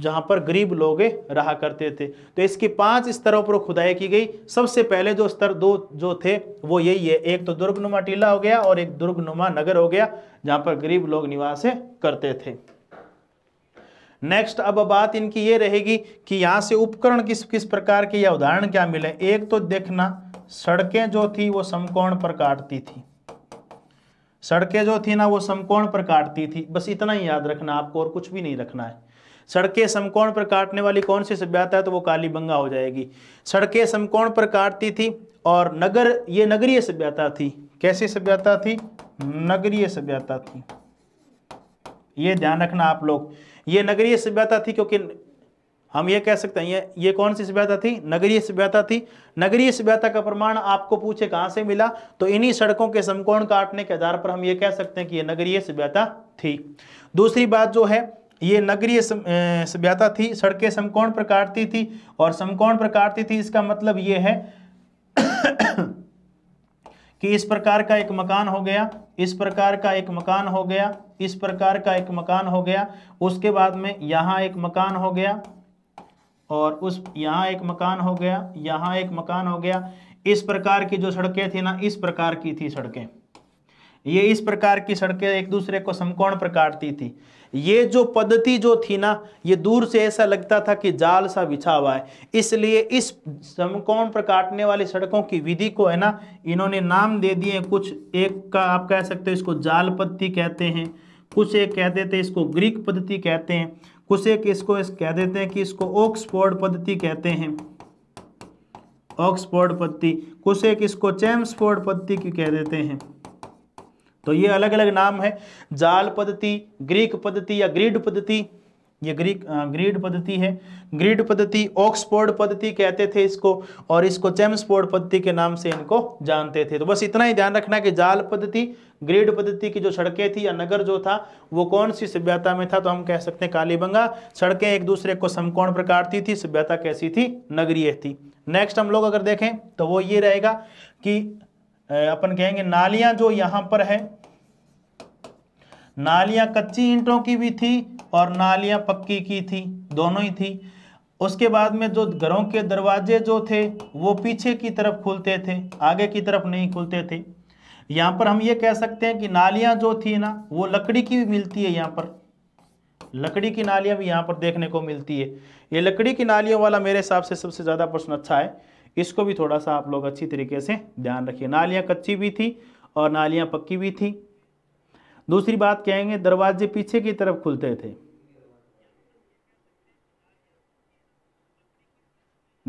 जहां पर गरीब लोग रहा करते थे तो इसकी पांच स्तरों पर खुदाई की गई सबसे पहले जो स्तर दो जो थे वो यही है एक तो दुर्गनुमा टीला हो गया और एक दुर्गनुमा नगर हो गया जहां पर गरीब लोग निवास करते थे नेक्स्ट अब बात इनकी ये रहेगी कि यहां से उपकरण किस किस प्रकार के या उदाहरण क्या मिले एक तो देखना सड़कें जो थी वो समकोण पर काटती थी सड़कें जो थी ना वो समकोण पर काटती थी बस इतना ही याद रखना आपको और कुछ भी नहीं रखना है सड़के समकोण पर काटने वाली कौन सी सभ्यता है तो वो कालीबंगा हो जाएगी सड़के समकोण पर काटती थी और नगर ये नगरीय सभ्यता थी कैसी सभ्यता थी नगरीय सभ्यता थी ये ध्यान रखना आप लोग ये नगरीय सभ्यता थी क्योंकि हम ये कह सकते हैं ये ये कौन सी सभ्यता थी नगरीय सभ्यता थी नगरीय सभ्यता का प्रमाण आपको पूछे कहां से मिला तो इन्हीं सड़कों के समकोण काटने के आधार पर हम ये कह सकते हैं कि ये नगरीय सभ्यता थी दूसरी बात जो है ये नगरीय सभ्यता थी सड़कें समकोण की थी और समकोण की थी इसका मतलब ये है कि इस प्रकार का एक मकान हो गया इस प्रकार का एक मकान हो गया इस प्रकार का एक मकान हो गया उसके बाद में यहाँ एक मकान हो गया और उस यहाँ एक मकान हो गया यहाँ एक मकान हो गया इस प्रकार की जो सड़कें थी ना इस प्रकार की थी सड़कें ये इस प्रकार की सड़कें एक दूसरे को समकोण प्रकारती थी ये जो पद्धति जो थी ना ये दूर से ऐसा लगता था कि जाल सा बिछा हुआ है इसलिए इस समकोण पर काटने वाली सड़कों की विधि को है ना इन्होंने नाम दे दिए कुछ एक का आप कह सकते हो इसको जाल पद्धति कहते हैं कुछ एक कह देते इसको ग्रीक पद्धति कहते हैं कुछ एक इसको इस कह देते हैं कि इसको ऑक्सफोर्ड पद्धति कहते हैं ऑक्सफोर्ड पद्धति कुछ एक इसको चैम्सफोर्ड पद्धति की कह देते हैं तो ये अलग अलग नाम है जाल पद्धति ग्रीक पद्धति या ग्रीड पद्धति ये ग्रीक ग्रीड पद्धति है ग्रीड पद्धति ऑक्सफोर्ड पद्धति कहते थे इसको और इसको चेम्सफोर्ड पद्धति के नाम से इनको जानते थे तो बस इतना ही ध्यान रखना कि जाल पद्धति ग्रीड पद्धति की जो सड़कें थी या नगर जो था वो कौन सी सभ्यता में था तो हम कह सकते हैं कालीबंगा सड़कें एक दूसरे को समकोण प्रकार की थी सभ्यता कैसी थी नगरीय थी नेक्स्ट हम लोग अगर देखें तो वो ये रहेगा कि अपन कहेंगे नालियां जो यहां पर है नालियां कच्ची ईंटों की भी थी और नालियां पक्की की थी दोनों ही थी उसके बाद में जो घरों के दरवाजे जो थे वो पीछे की तरफ खुलते थे आगे की तरफ नहीं खुलते थे यहां पर हम ये कह सकते हैं कि नालियां जो थी ना वो लकड़ी की भी मिलती है यहां पर लकड़ी की नालियां भी यहां पर देखने को मिलती है ये लकड़ी की नालियों वाला मेरे हिसाब से सबसे ज़्यादा प्रश्न अच्छा है इसको भी थोड़ा सा आप लोग अच्छी तरीके से ध्यान रखिए नालियाँ कच्ची भी थी और नालियाँ पक्की भी थी दूसरी बात कहेंगे दरवाजे पीछे की तरफ खुलते थे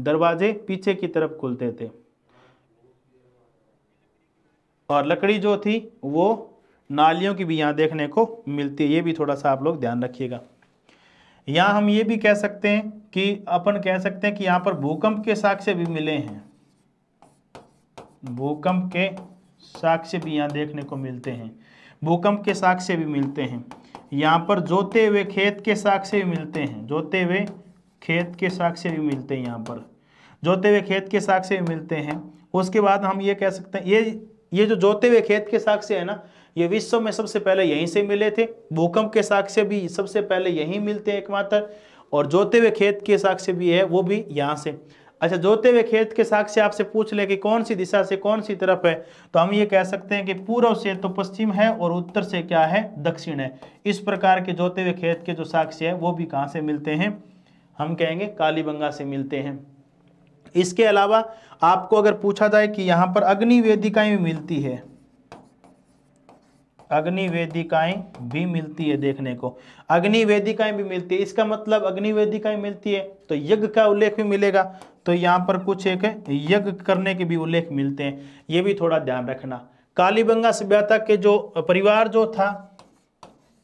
दरवाजे पीछे की तरफ खुलते थे और लकड़ी जो थी वो नालियों की भी यहां देखने को मिलती है ये भी थोड़ा सा आप लोग ध्यान रखिएगा या हम ये भी कह सकते हैं कि अपन कह सकते हैं कि यहाँ पर भूकंप के साक्ष्य भी मिले हैं भूकंप के साक्ष्य भी यहाँ देखने को मिलते हैं भूकंप के साक्ष्य भी मिलते हैं यहाँ पर जोते हुए खेत के साक्ष्य भी मिलते हैं जोते हुए खेत के साक्ष्य भी मिलते हैं यहाँ पर जोते हुए खेत के साक्ष्य भी मिलते हैं उसके बाद हम ये कह सकते हैं ये ये जो जोते हुए खेत के साक्ष्य है ना ये विश्व में सबसे पहले यहीं से मिले थे भूकंप के साक्ष्य भी सबसे पहले यहीं मिलते हैं एकमात्र और जोते हुए खेत के साक्ष्य भी है वो भी यहाँ से अच्छा जोते हुए खेत के साक्ष्य आपसे पूछ ले कि कौन सी दिशा से कौन सी तरफ है तो हम ये कह सकते हैं कि पूर्व से तो पश्चिम है और उत्तर से क्या है दक्षिण है इस प्रकार के जोते हुए खेत के जो साक्ष्य है वो भी कहाँ से मिलते हैं हम कहेंगे कालीबंगा से मिलते हैं इसके अलावा आपको अगर पूछा जाए कि यहाँ पर अग्निवेदिकाएं मिलती है अग्निवेदिकाएं भी मिलती है देखने को अग्निवेदिकाएं भी मिलती है इसका मतलब अग्निवेदिकाएं मिलती है तो यज्ञ का उल्लेख भी मिलेगा तो यहाँ पर कुछ एक यज्ञ करने के भी उल्लेख मिलते हैं ये भी थोड़ा ध्यान रखना कालीबंगा सभ्यता के जो परिवार जो था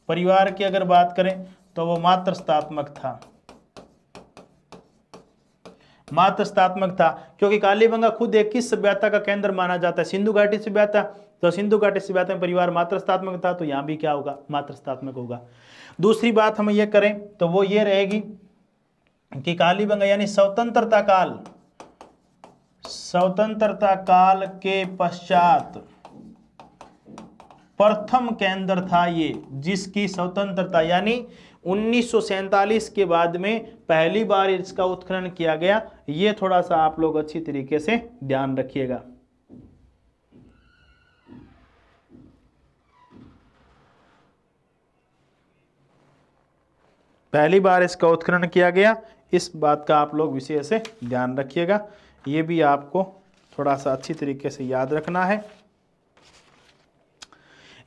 परिवार की अगर बात करें तो वो मातृस्तात्मक था मातृस्तात्मक था क्योंकि कालीबंगा खुद एक किस सभ्यता का केंद्र माना जाता है सिंधु घाटी सभ्यता तो सिंधु घाटी सिवात में परिवार मात्रस्तात्मक था तो यहाँ भी क्या होगा मातृस्तात्मक होगा दूसरी बात हम ये करें तो वो ये रहेगी कि कालीबंगा यानी स्वतंत्रता काल स्वतंत्रता काल के पश्चात प्रथम केंद्र था ये जिसकी स्वतंत्रता यानी उन्नीस के बाद में पहली बार इसका उत्खनन किया गया ये थोड़ा सा आप लोग अच्छी तरीके से ध्यान रखिएगा पहली बार इसका उत्खनन किया गया इस बात का आप लोग विशेष ध्यान रखिएगा ये भी आपको थोड़ा सा अच्छी तरीके से याद रखना है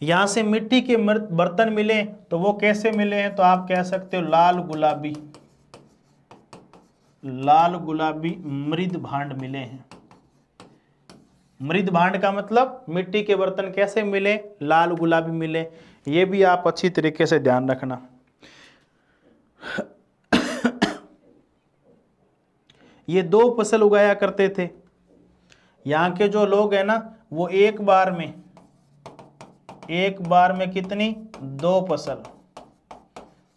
यहां से मिट्टी के बर्तन मिले तो वो कैसे मिले हैं तो आप कह सकते हो लाल गुलाबी लाल गुलाबी मृद भांड मिले हैं मृद भांड का मतलब मिट्टी के बर्तन कैसे मिले लाल गुलाबी मिले ये भी आप अच्छी तरीके से ध्यान रखना ये दो फसल उगाया करते थे यहां के जो लोग हैं ना वो एक बार में एक बार में कितनी दो फसल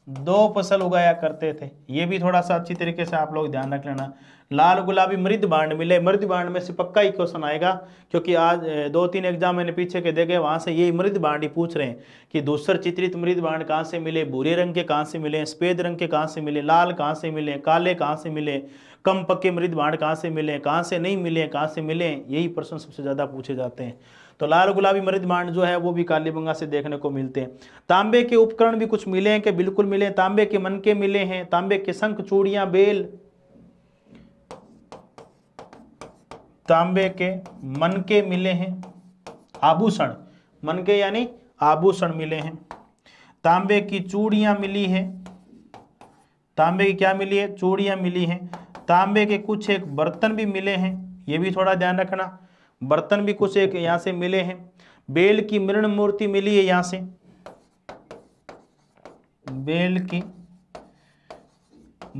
दो फसल उगाया करते थे ये भी थोड़ा सा अच्छी तरीके से आप लोग ध्यान रख लेना लाल गुलाबी मृद बांड मिले मृद बांड में से पक्का ही क्वेश्चन आएगा क्योंकि आज दो तीन एग्जाम मैंने पीछे के देखे वहाँ से ये मृद बांड ही पूछ रहे हैं कि दूसर चित्रित मृद बांड कहाँ से मिले भूरे रंग के कहाँ से मिले सफेद रंग के कहाँ से मिले लाल कहाँ से मिले काले कहाँ से मिले कम पक्के मृद बांड कहाँ से मिले कहाँ से नहीं मिले कहाँ से मिले यही प्रश्न सबसे ज़्यादा पूछे जाते हैं तो लाल गुलाबी मृद मांड जो है वो भी कालीबंगा से देखने को मिलते हैं तांबे के उपकरण भी कुछ मिले हैं कि बिल्कुल मिले हैं तांबे के मनके मिले हैं तांबे के शंख चूड़िया बेल तांबे के मनके मिले हैं आभूषण मनके यानी आभूषण मिले हैं तांबे की चूड़ियां मिली हैं तांबे की क्या मिली है चूड़ियां मिली हैं तांबे के कुछ एक बर्तन भी मिले हैं ये भी थोड़ा ध्यान रखना बर्तन भी कुछ एक यहां से मिले हैं बेल की मृण मूर्ति मिली है यहां से बेल की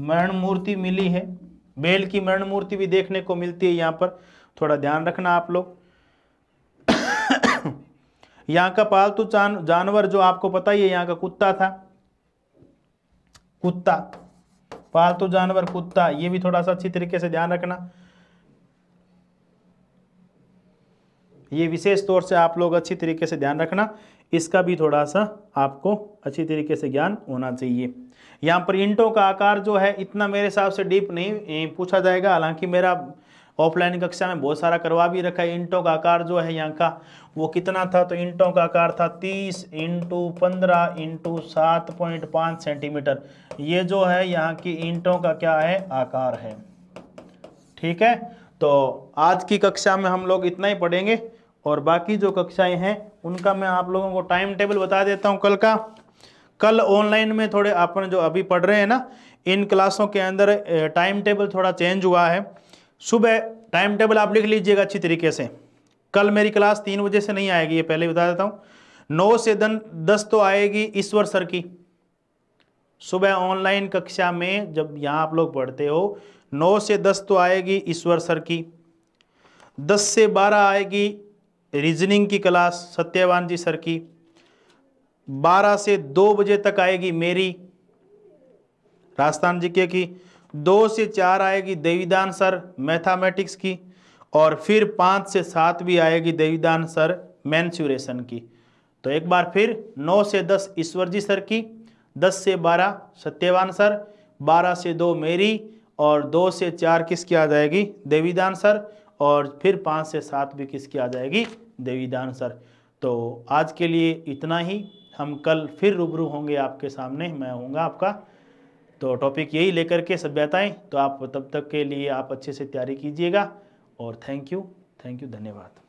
मरण मूर्ति मिली है बेल की मरण मूर्ति भी देखने को मिलती है यहां पर थोड़ा ध्यान रखना आप लोग यहाँ का पालतू जानवर जो आपको पता ही है यहाँ का कुत्ता था कुत्ता पालतू जानवर कुत्ता ये भी थोड़ा सा अच्छी तरीके से ध्यान रखना ये विशेष तौर से आप लोग अच्छी तरीके से ध्यान रखना इसका भी थोड़ा सा आपको अच्छी तरीके से ज्ञान होना चाहिए यहाँ पर इंटों का आकार जो है इतना मेरे हिसाब से डीप नहीं पूछा जाएगा हालांकि मेरा ऑफलाइन कक्षा में बहुत सारा करवा भी रखा है इंटों का आकार जो है यहाँ का वो कितना था तो इंटों का आकार था तीस इंटू पंद्रह इंटू सात पॉइंट पाँच सेंटीमीटर ये जो है यहाँ की इंटों का क्या है आकार है ठीक है तो आज की कक्षा में हम लोग इतना ही पढ़ेंगे और बाकी जो कक्षाएं हैं उनका मैं आप लोगों को टाइम टेबल बता देता हूं कल का कल ऑनलाइन में थोड़े अपन जो अभी पढ़ रहे हैं ना इन क्लासों के अंदर टाइम टेबल थोड़ा चेंज हुआ है सुबह टाइम टेबल आप लिख लीजिएगा अच्छी तरीके से कल मेरी क्लास तीन बजे से नहीं आएगी ये पहले बता देता हूँ नौ से दन दस तो आएगी ईश्वर सर की सुबह ऑनलाइन कक्षा में जब यहाँ आप लोग पढ़ते हो नौ से दस तो आएगी ईश्वर सर की दस से बारह आएगी रीजनिंग की क्लास सत्यवान जी सर की 12 से 2 बजे तक आएगी मेरी राजस्थान जी के की 2 से 4 आएगी देवीदान सर मैथामेटिक्स की और फिर 5 से 7 भी आएगी देवीदान सर मैंसुरेशन की तो एक बार फिर 9 से 10 ईश्वर जी सर की 10 से 12 सत्यवान सर 12 से 2 मेरी और 2 से 4 किसकी आ जाएगी देवीदान सर और फिर पाँच से सात भी किसकी आ जाएगी देवीदान सर तो आज के लिए इतना ही हम कल फिर रूबरू होंगे आपके सामने मैं हूँगा आपका तो टॉपिक यही लेकर के सभ्यताएँ तो आप तब तक के लिए आप अच्छे से तैयारी कीजिएगा और थैंक यू थैंक यू धन्यवाद